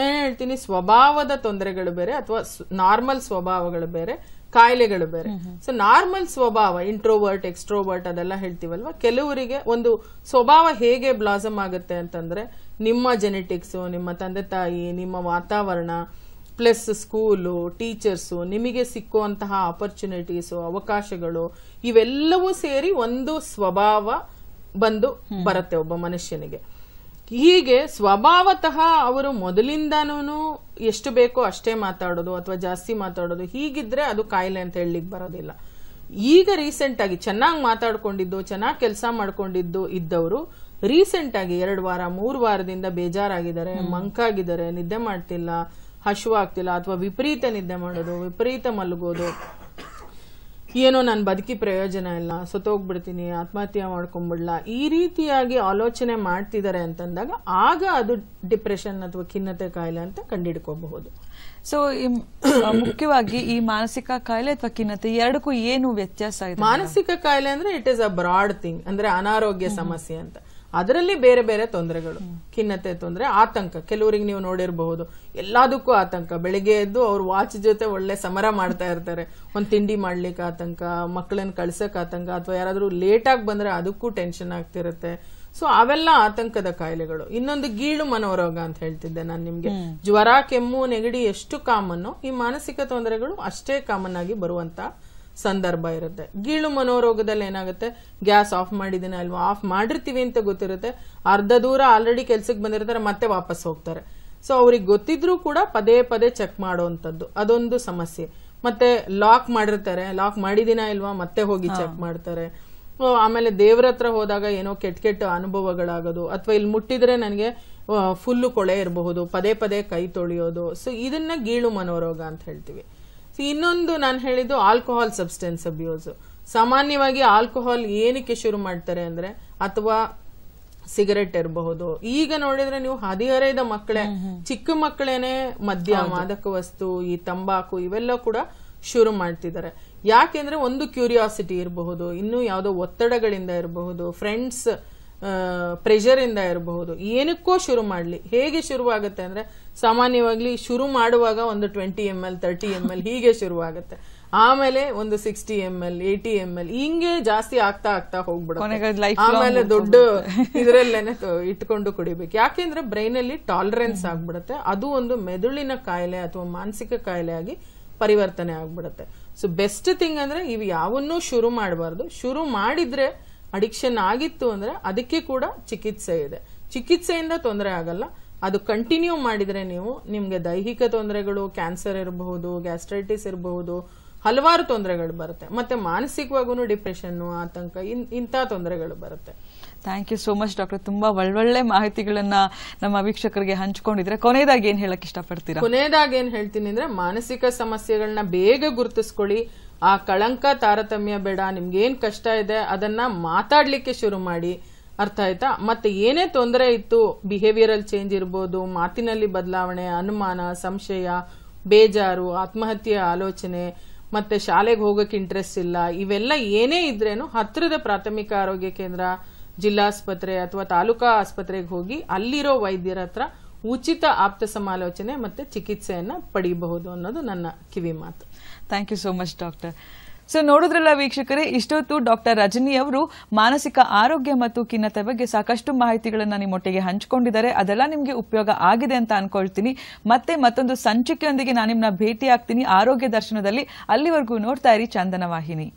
ಏನ್ ಹೇಳ್ತೀನಿ ಸ್ವಭಾವದ ತೊಂದರೆಗಳು ಬೇರೆ ಅಥವಾ ನಾರ್ಮಲ್ ಸ್ವಭಾವಗಳು ಬೇರೆ ಕಾಯಿಲೆಗಳು ಬೇರೆ ಸೊ ನಾರ್ಮಲ್ ಸ್ವಭಾವ ಇಂಟ್ರೋವರ್ಟ್ ಎಕ್ಸ್ಟ್ರೋವರ್ಟ್ ಅದೆಲ್ಲ ಹೇಳ್ತೀವಲ್ವಾ ಕೆಲವರಿಗೆ ಒಂದು ಸ್ವಭಾವ ಹೇಗೆ ಬ್ಲಾಸಮ್ ಆಗುತ್ತೆ ಅಂತಂದ್ರೆ ನಿಮ್ಮ ಜೆನೆಟಿಕ್ಸ್ ನಿಮ್ಮ ತಂದೆ ತಾಯಿ ನಿಮ್ಮ ವಾತಾವರಣ ಪ್ಲಸ್ ಸ್ಕೂಲು ಟೀಚರ್ಸು ನಿಮಗೆ ಸಿಕ್ಕುವಂತಹ ಆಪರ್ಚುನಿಟೀಸು ಅವಕಾಶಗಳು ಇವೆಲ್ಲವೂ ಸೇರಿ ಒಂದು ಸ್ವಭಾವ ಬಂದು ಬರುತ್ತೆ ಒಬ್ಬ ಮನುಷ್ಯನಿಗೆ ಹೀಗೆ ಸ್ವಭಾವತಃ ಅವರು ಮೊದಲಿಂದನೂ ಎಷ್ಟು ಬೇಕೋ ಅಷ್ಟೇ ಮಾತಾಡೋದು ಅಥವಾ ಜಾಸ್ತಿ ಮಾತಾಡೋದು ಹೀಗಿದ್ರೆ ಅದು ಕಾಯಿಲೆ ಅಂತ ಹೇಳಲಿಕ್ಕೆ ಬರೋದಿಲ್ಲ ಈಗ ರೀಸೆಂಟ್ ಆಗಿ ಚೆನ್ನಾಗಿ ಮಾತಾಡ್ಕೊಂಡಿದ್ದು ಚೆನ್ನಾಗಿ ಕೆಲಸ ಮಾಡ್ಕೊಂಡಿದ್ದು ಇದ್ದವರು ರೀಸೆಂಟ್ ಆಗಿ ಎರಡು ವಾರ ಮೂರು ವಾರದಿಂದ ಬೇಜಾರಾಗಿದ್ದಾರೆ ಮಂಕಾಗಿದ್ದಾರೆ ನಿದ್ದೆ ಮಾಡ್ತಿಲ್ಲ ಹಶುವಾಗ್ತಿಲ್ಲ ಅಥವಾ ವಿಪರೀತ ನಿದ್ದೆ ಮಾಡೋದು ವಿಪರೀತ ಮಲಗೋದು ಏನೋ ನಾನು ಬದುಕಿ ಪ್ರಯೋಜನ ಇಲ್ಲ ಸೊತೋಗ್ಬಿಡ್ತೀನಿ ಆತ್ಮಹತ್ಯೆ ಮಾಡ್ಕೊಂಬಿಡ್ಲಾ ಈ ರೀತಿಯಾಗಿ ಆಲೋಚನೆ ಮಾಡ್ತಿದ್ದಾರೆ ಅಂತಂದಾಗ ಆಗ ಅದು ಡಿಪ್ರೆಷನ್ ಅಥವಾ ಖಿನ್ನತೆ ಕಾಯಿಲೆ ಅಂತ ಕಂಡಿಡ್ಕೋಬಹುದು ಸೊ ಮುಖ್ಯವಾಗಿ ಈ ಮಾನಸಿಕ ಕಾಯಿಲೆ ಅಥವಾ ಖಿನ್ನತೆ ಎರಡಕ್ಕೂ ಏನು ವ್ಯತ್ಯಾಸ ಇದೆ ಮಾನಸಿಕ ಕಾಯಿಲೆ ಅಂದ್ರೆ it is a broad thing ಅಂದ್ರೆ ಅನಾರೋಗ್ಯ ಸಮಸ್ಯೆ ಅಂತ ಅದರಲ್ಲಿ ಬೇರೆ ಬೇರೆ ತೊಂದರೆಗಳು ಖಿನ್ನತೆ ತೊಂದರೆ ಆತಂಕ ಕೆಲವರಿಗೆ ನೀವು ನೋಡಿರಬಹುದು ಎಲ್ಲದಕ್ಕೂ ಆತಂಕ ಬೆಳಿಗ್ಗೆ ಎದ್ದು ಅವ್ರು ವಾಚ್ ಜೊತೆ ಒಳ್ಳೆ ಸಮರ ಮಾಡ್ತಾ ಇರ್ತಾರೆ ಒಂದು ತಿಂಡಿ ಮಾಡ್ಲಿಕ್ಕೆ ಆತಂಕ ಮಕ್ಕಳನ್ನ ಕಳ್ಸಕ್ ಆತಂಕ ಅಥವಾ ಯಾರಾದರೂ ಆಗಿ ಬಂದ್ರೆ ಅದಕ್ಕೂ ಟೆನ್ಷನ್ ಆಗ್ತಿರುತ್ತೆ ಸೊ ಅವೆಲ್ಲ ಆತಂಕದ ಕಾಯಿಲೆಗಳು ಇನ್ನೊಂದು ಗೀಳು ಮನೋರೋಗ ಅಂತ ಹೇಳ್ತಿದ್ದೆ ನಾನು ನಿಮಗೆ ಜ್ವರ ಕೆಮ್ಮು ನೆಗಡಿ ಎಷ್ಟು ಕಾಮನ್ನು ಈ ಮಾನಸಿಕ ತೊಂದರೆಗಳು ಅಷ್ಟೇ ಕಾಮನ್ ಆಗಿ ಬರುವಂತ ಸಂದರ್ಭ ಇರುತ್ತೆ ಗೀಳು ಮನೋರೋಗದಲ್ಲಿ ಏನಾಗುತ್ತೆ ಗ್ಯಾಸ್ ಆಫ್ ಮಾಡಿದ್ದೀನಿ ಅಲ್ವಾ ಆಫ್ ಮಾಡಿರ್ತೀವಿ ಅಂತ ಗೊತ್ತಿರುತ್ತೆ ಅರ್ಧ ದೂರ ಆಲ್ರೆಡಿ ಕೆಲ್ಸಕ್ಕೆ ಬಂದಿರ್ತಾರೆ ಮತ್ತೆ ವಾಪಸ್ ಹೋಗ್ತಾರೆ ಸೊ ಅವ್ರಿಗೆ ಗೊತ್ತಿದ್ರೂ ಕೂಡ ಪದೇ ಪದೇ ಚೆಕ್ ಮಾಡುವಂಥದ್ದು ಅದೊಂದು ಸಮಸ್ಯೆ ಮತ್ತೆ ಲಾಕ್ ಮಾಡಿರ್ತಾರೆ ಲಾಕ್ ಮಾಡಿದಿನ ಇಲ್ವಾ ಮತ್ತೆ ಹೋಗಿ ಚೆಕ್ ಮಾಡ್ತಾರೆ ಆಮೇಲೆ ದೇವ್ರ ಹತ್ರ ಹೋದಾಗ ಏನೋ ಕೆಟ್ಟ ಕೆಟ್ಟ ಅನುಭವಗಳಾಗೋದು ಅಥವಾ ಇಲ್ಲಿ ಮುಟ್ಟಿದ್ರೆ ನನಗೆ ಫುಲ್ಲು ಕೊಳೆ ಇರಬಹುದು ಪದೇ ಪದೇ ಕೈ ತೊಳೆಯೋದು ಸೊ ಇದನ್ನ ಗೀಳು ಮನೋರೋಗ ಅಂತ ಹೇಳ್ತೀವಿ ಇನ್ನೊಂದು ನಾನು ಹೇಳಿದ್ದು ಆಲ್ಕೋಹಾಲ್ ಸಬ್ಸ್ಟೆನ್ಸ್ ಅಬ್ಯೂಸ್ ಸಾಮಾನ್ಯವಾಗಿ ಆಲ್ಕೋಹಾಲ್ ಏನಕ್ಕೆ ಶುರು ಮಾಡ್ತಾರೆ ಅಂದರೆ ಅಥವಾ ಸಿಗರೆಟ್ ಇರಬಹುದು ಈಗ ನೋಡಿದ್ರೆ ನೀವು ಹದಿಹರೆಯದ ಮಕ್ಕಳೇ ಚಿಕ್ಕ ಮಕ್ಕಳೇನೆ ಮದ್ಯ ಮಾದಕ ವಸ್ತು ಈ ತಂಬಾಕು ಇವೆಲ್ಲ ಕೂಡ ಶುರು ಮಾಡ್ತಿದ್ದಾರೆ ಯಾಕೆಂದ್ರೆ ಒಂದು ಕ್ಯೂರಿಯಾಸಿಟಿ ಇರಬಹುದು ಇನ್ನು ಯಾವುದೋ ಒತ್ತಡಗಳಿಂದ ಇರಬಹುದು ಫ್ರೆಂಡ್ಸ್ ಪ್ರೆಷರ್ ಇಂದ ಇರಬಹುದು ಏನಕ್ಕೋ ಶುರು ಮಾಡ್ಲಿ ಹೇಗೆ ಶುರುವಾಗುತ್ತೆ ಅಂದ್ರೆ ಸಾಮಾನ್ಯವಾಗಿ ಶುರು ಮಾಡುವಾಗ ಒಂದು twenty M L thirty M L ಹೀಗೆ ಶುರುವಾಗುತ್ತೆ ಆಮೇಲೆ ಒಂದು sixty M L eighty M L ಹಿಂಗೆ ಜಾಸ್ತಿ ಆಗ್ತಾ ಆಗ್ತಾ ಹೋಗ್ಬಿಡುತ್ತೆ ಆಮೇಲೆ ದೊಡ್ಡ ಇದರಲ್ಲೇನೆ ಇಟ್ಕೊಂಡು ಕುಡಿಬೇಕು ಯಾಕೆಂದ್ರೆ ಬ್ರೈನ್ ಅಲ್ಲಿ ಟಾಲರೆನ್ಸ್ ಆಗ್ಬಿಡುತ್ತೆ ಅದು ಒಂದು ಮೆದುಳಿನ ಕಾಯಿಲೆ ಅಥವಾ ಮಾನಸಿಕ ಕಾಯಿಲೆ ಆಗಿ ಪರಿವರ್ತನೆ ಆಗ್ಬಿಡುತ್ತೆ ಸೊ ಬೆಸ್ಟ್ ಥಿಂಗ್ ಅಂದ್ರೆ ಇವು ಯಾವನ್ನೂ ಶುರು ಮಾಡಬಾರ್ದು ಶುರು ಮಾಡಿದ್ರೆ ಅಡಿಕ್ಷನ್ ಆಗಿತ್ತು ಅಂದ್ರೆ ಅದಕ್ಕೆ ಕೂಡ ಚಿಕಿತ್ಸೆ ಇದೆ ಚಿಕಿತ್ಸೆಯಿಂದ ತೊಂದರೆ ಆಗಲ್ಲ ಅದು ಕಂಟಿನ್ಯೂ ಮಾಡಿದರೆ ನೀವು ನಿಮಗೆ ದೈಹಿಕ ತೊಂದರೆಗಳು ಕ್ಯಾನ್ಸರ್ ಇರಬಹುದು ಗ್ಯಾಸ್ಟ್ರೈಟಿಸ್ ಇರಬಹುದು ಹಲವಾರು ತೊಂದರೆಗಳು ಬರುತ್ತೆ ಮತ್ತೆ ಮಾನಸಿಕವಾಗೂ ಡಿಪ್ರೆಷನ್ನು ಆತಂಕ ಇನ್ ಇಂಥ ತೊಂದರೆಗಳು ಬರುತ್ತೆ thank you so much doctor ತುಂಬಾ ಒಳ್ಳೊಳ್ಳೆ ಮಾಹಿತಿಗಳನ್ನ ನಮ್ಮ ವೀಕ್ಷಕರಿಗೆ ಹಂಚ್ಕೊಂಡಿದ್ರೆ ಕೊನೆಯದಾಗಿ ಏನ್ ಹೇಳಕ್ ಇಷ್ಟಪಡ್ತೀರಾ ಕೊನೆಯದಾಗಿ ಏನ್ ಹೇಳ್ತೀನಿ ಅಂದ್ರೆ ಮಾನಸಿಕ ಸಮಸ್ಯೆಗಳನ್ನ ಬೇಗ ಗುರುತಿಸ್ಕೊಳ್ಳಿ ಆ ಕಳಂಕ ತಾರತಮ್ಯ ಬೇಡ ಏನ್ ಕಷ್ಟ ಇದೆ ಅದನ್ನ ಮಾತಾಡಲಿಕ್ಕೆ ಶುರು ಮಾಡಿ ಅರ್ಥ ಆಯ್ತಾ ಮತ್ತೆ ಏನೇ ತೊಂದರೆ ಇತ್ತು ಬಿಹೇವಿಯರಲ್ ಚೇಂಜ್ ಇರ್ಬೋದು ಮಾತಿನಲ್ಲಿ ಬದಲಾವಣೆ ಅನುಮಾನ ಸಂಶಯ ಬೇಜಾರು ಆತ್ಮಹತ್ಯೆ ಆಲೋಚನೆ ಮತ್ತೆ ಶಾಲೆಗೆ ಹೋಗೋಕೆ ಇಂಟ್ರೆಸ್ಟ್ ಇಲ್ಲ ಇವೆಲ್ಲ ಏನೇ ಇದ್ರೇನು ಹತ್ತಿರದ ಪ್ರಾಥಮಿಕ ಆರೋಗ್ಯ ಕೇಂದ್ರ ಜಿಲ್ಲಾಸ್ಪತ್ರೆ ಅಥವಾ ತಾಲೂಕಾ ಆಸ್ಪತ್ರೆಗೆ ಹೋಗಿ ಅಲ್ಲಿರೋ ವೈದ್ಯರ ಹತ್ರ ಉಚಿತ ಆಪ್ತ ಸಮಾಲೋಚನೆ ಮತ್ತೆ ಚಿಕಿತ್ಸೆಯನ್ನು ಪಡೆಯಬಹುದು ಅನ್ನೋದು ನನ್ನ ಕಿವಿ ಮಾತು thank you so much doctor so ನೋಡೋದ್ರಲ್ಲ ವೀಕ್ಷಕರೇ ಇಷ್ಟೊತ್ತು ಡಾಕ್ಟರ್ ರಜನಿ ಅವರು ಮಾನಸಿಕ ಆರೋಗ್ಯ ಮತ್ತು ಖಿನ್ನತೆ ಬಗ್ಗೆ ಸಾಕಷ್ಟು ಮಾಹಿತಿಗಳನ್ನು ನಿಮ್ಮೊಟ್ಟಿಗೆ ಹಂಚಿಕೊಂಡಿದ್ದಾರೆ ಅದೆಲ್ಲ ನಿಮಗೆ ಉಪಯೋಗ ಆಗಿದೆ ಅಂತ ಅನ್ಕೊಳ್ತೀನಿ ಮತ್ತೆ ಮತ್ತೊಂದು ಸಂಚಿಕೆಯೊಂದಿಗೆ ನಾನು ನಿಮ್ಮನ್ನ ಭೇಟಿ ಆಗ್ತೀನಿ ಆರೋಗ್ಯ ದರ್ಶನದಲ್ಲಿ ಅಲ್ಲಿವರೆಗೂ ನೋಡ್ತಾ ಇರಿ ಚಂದನ ವಾಹಿನಿ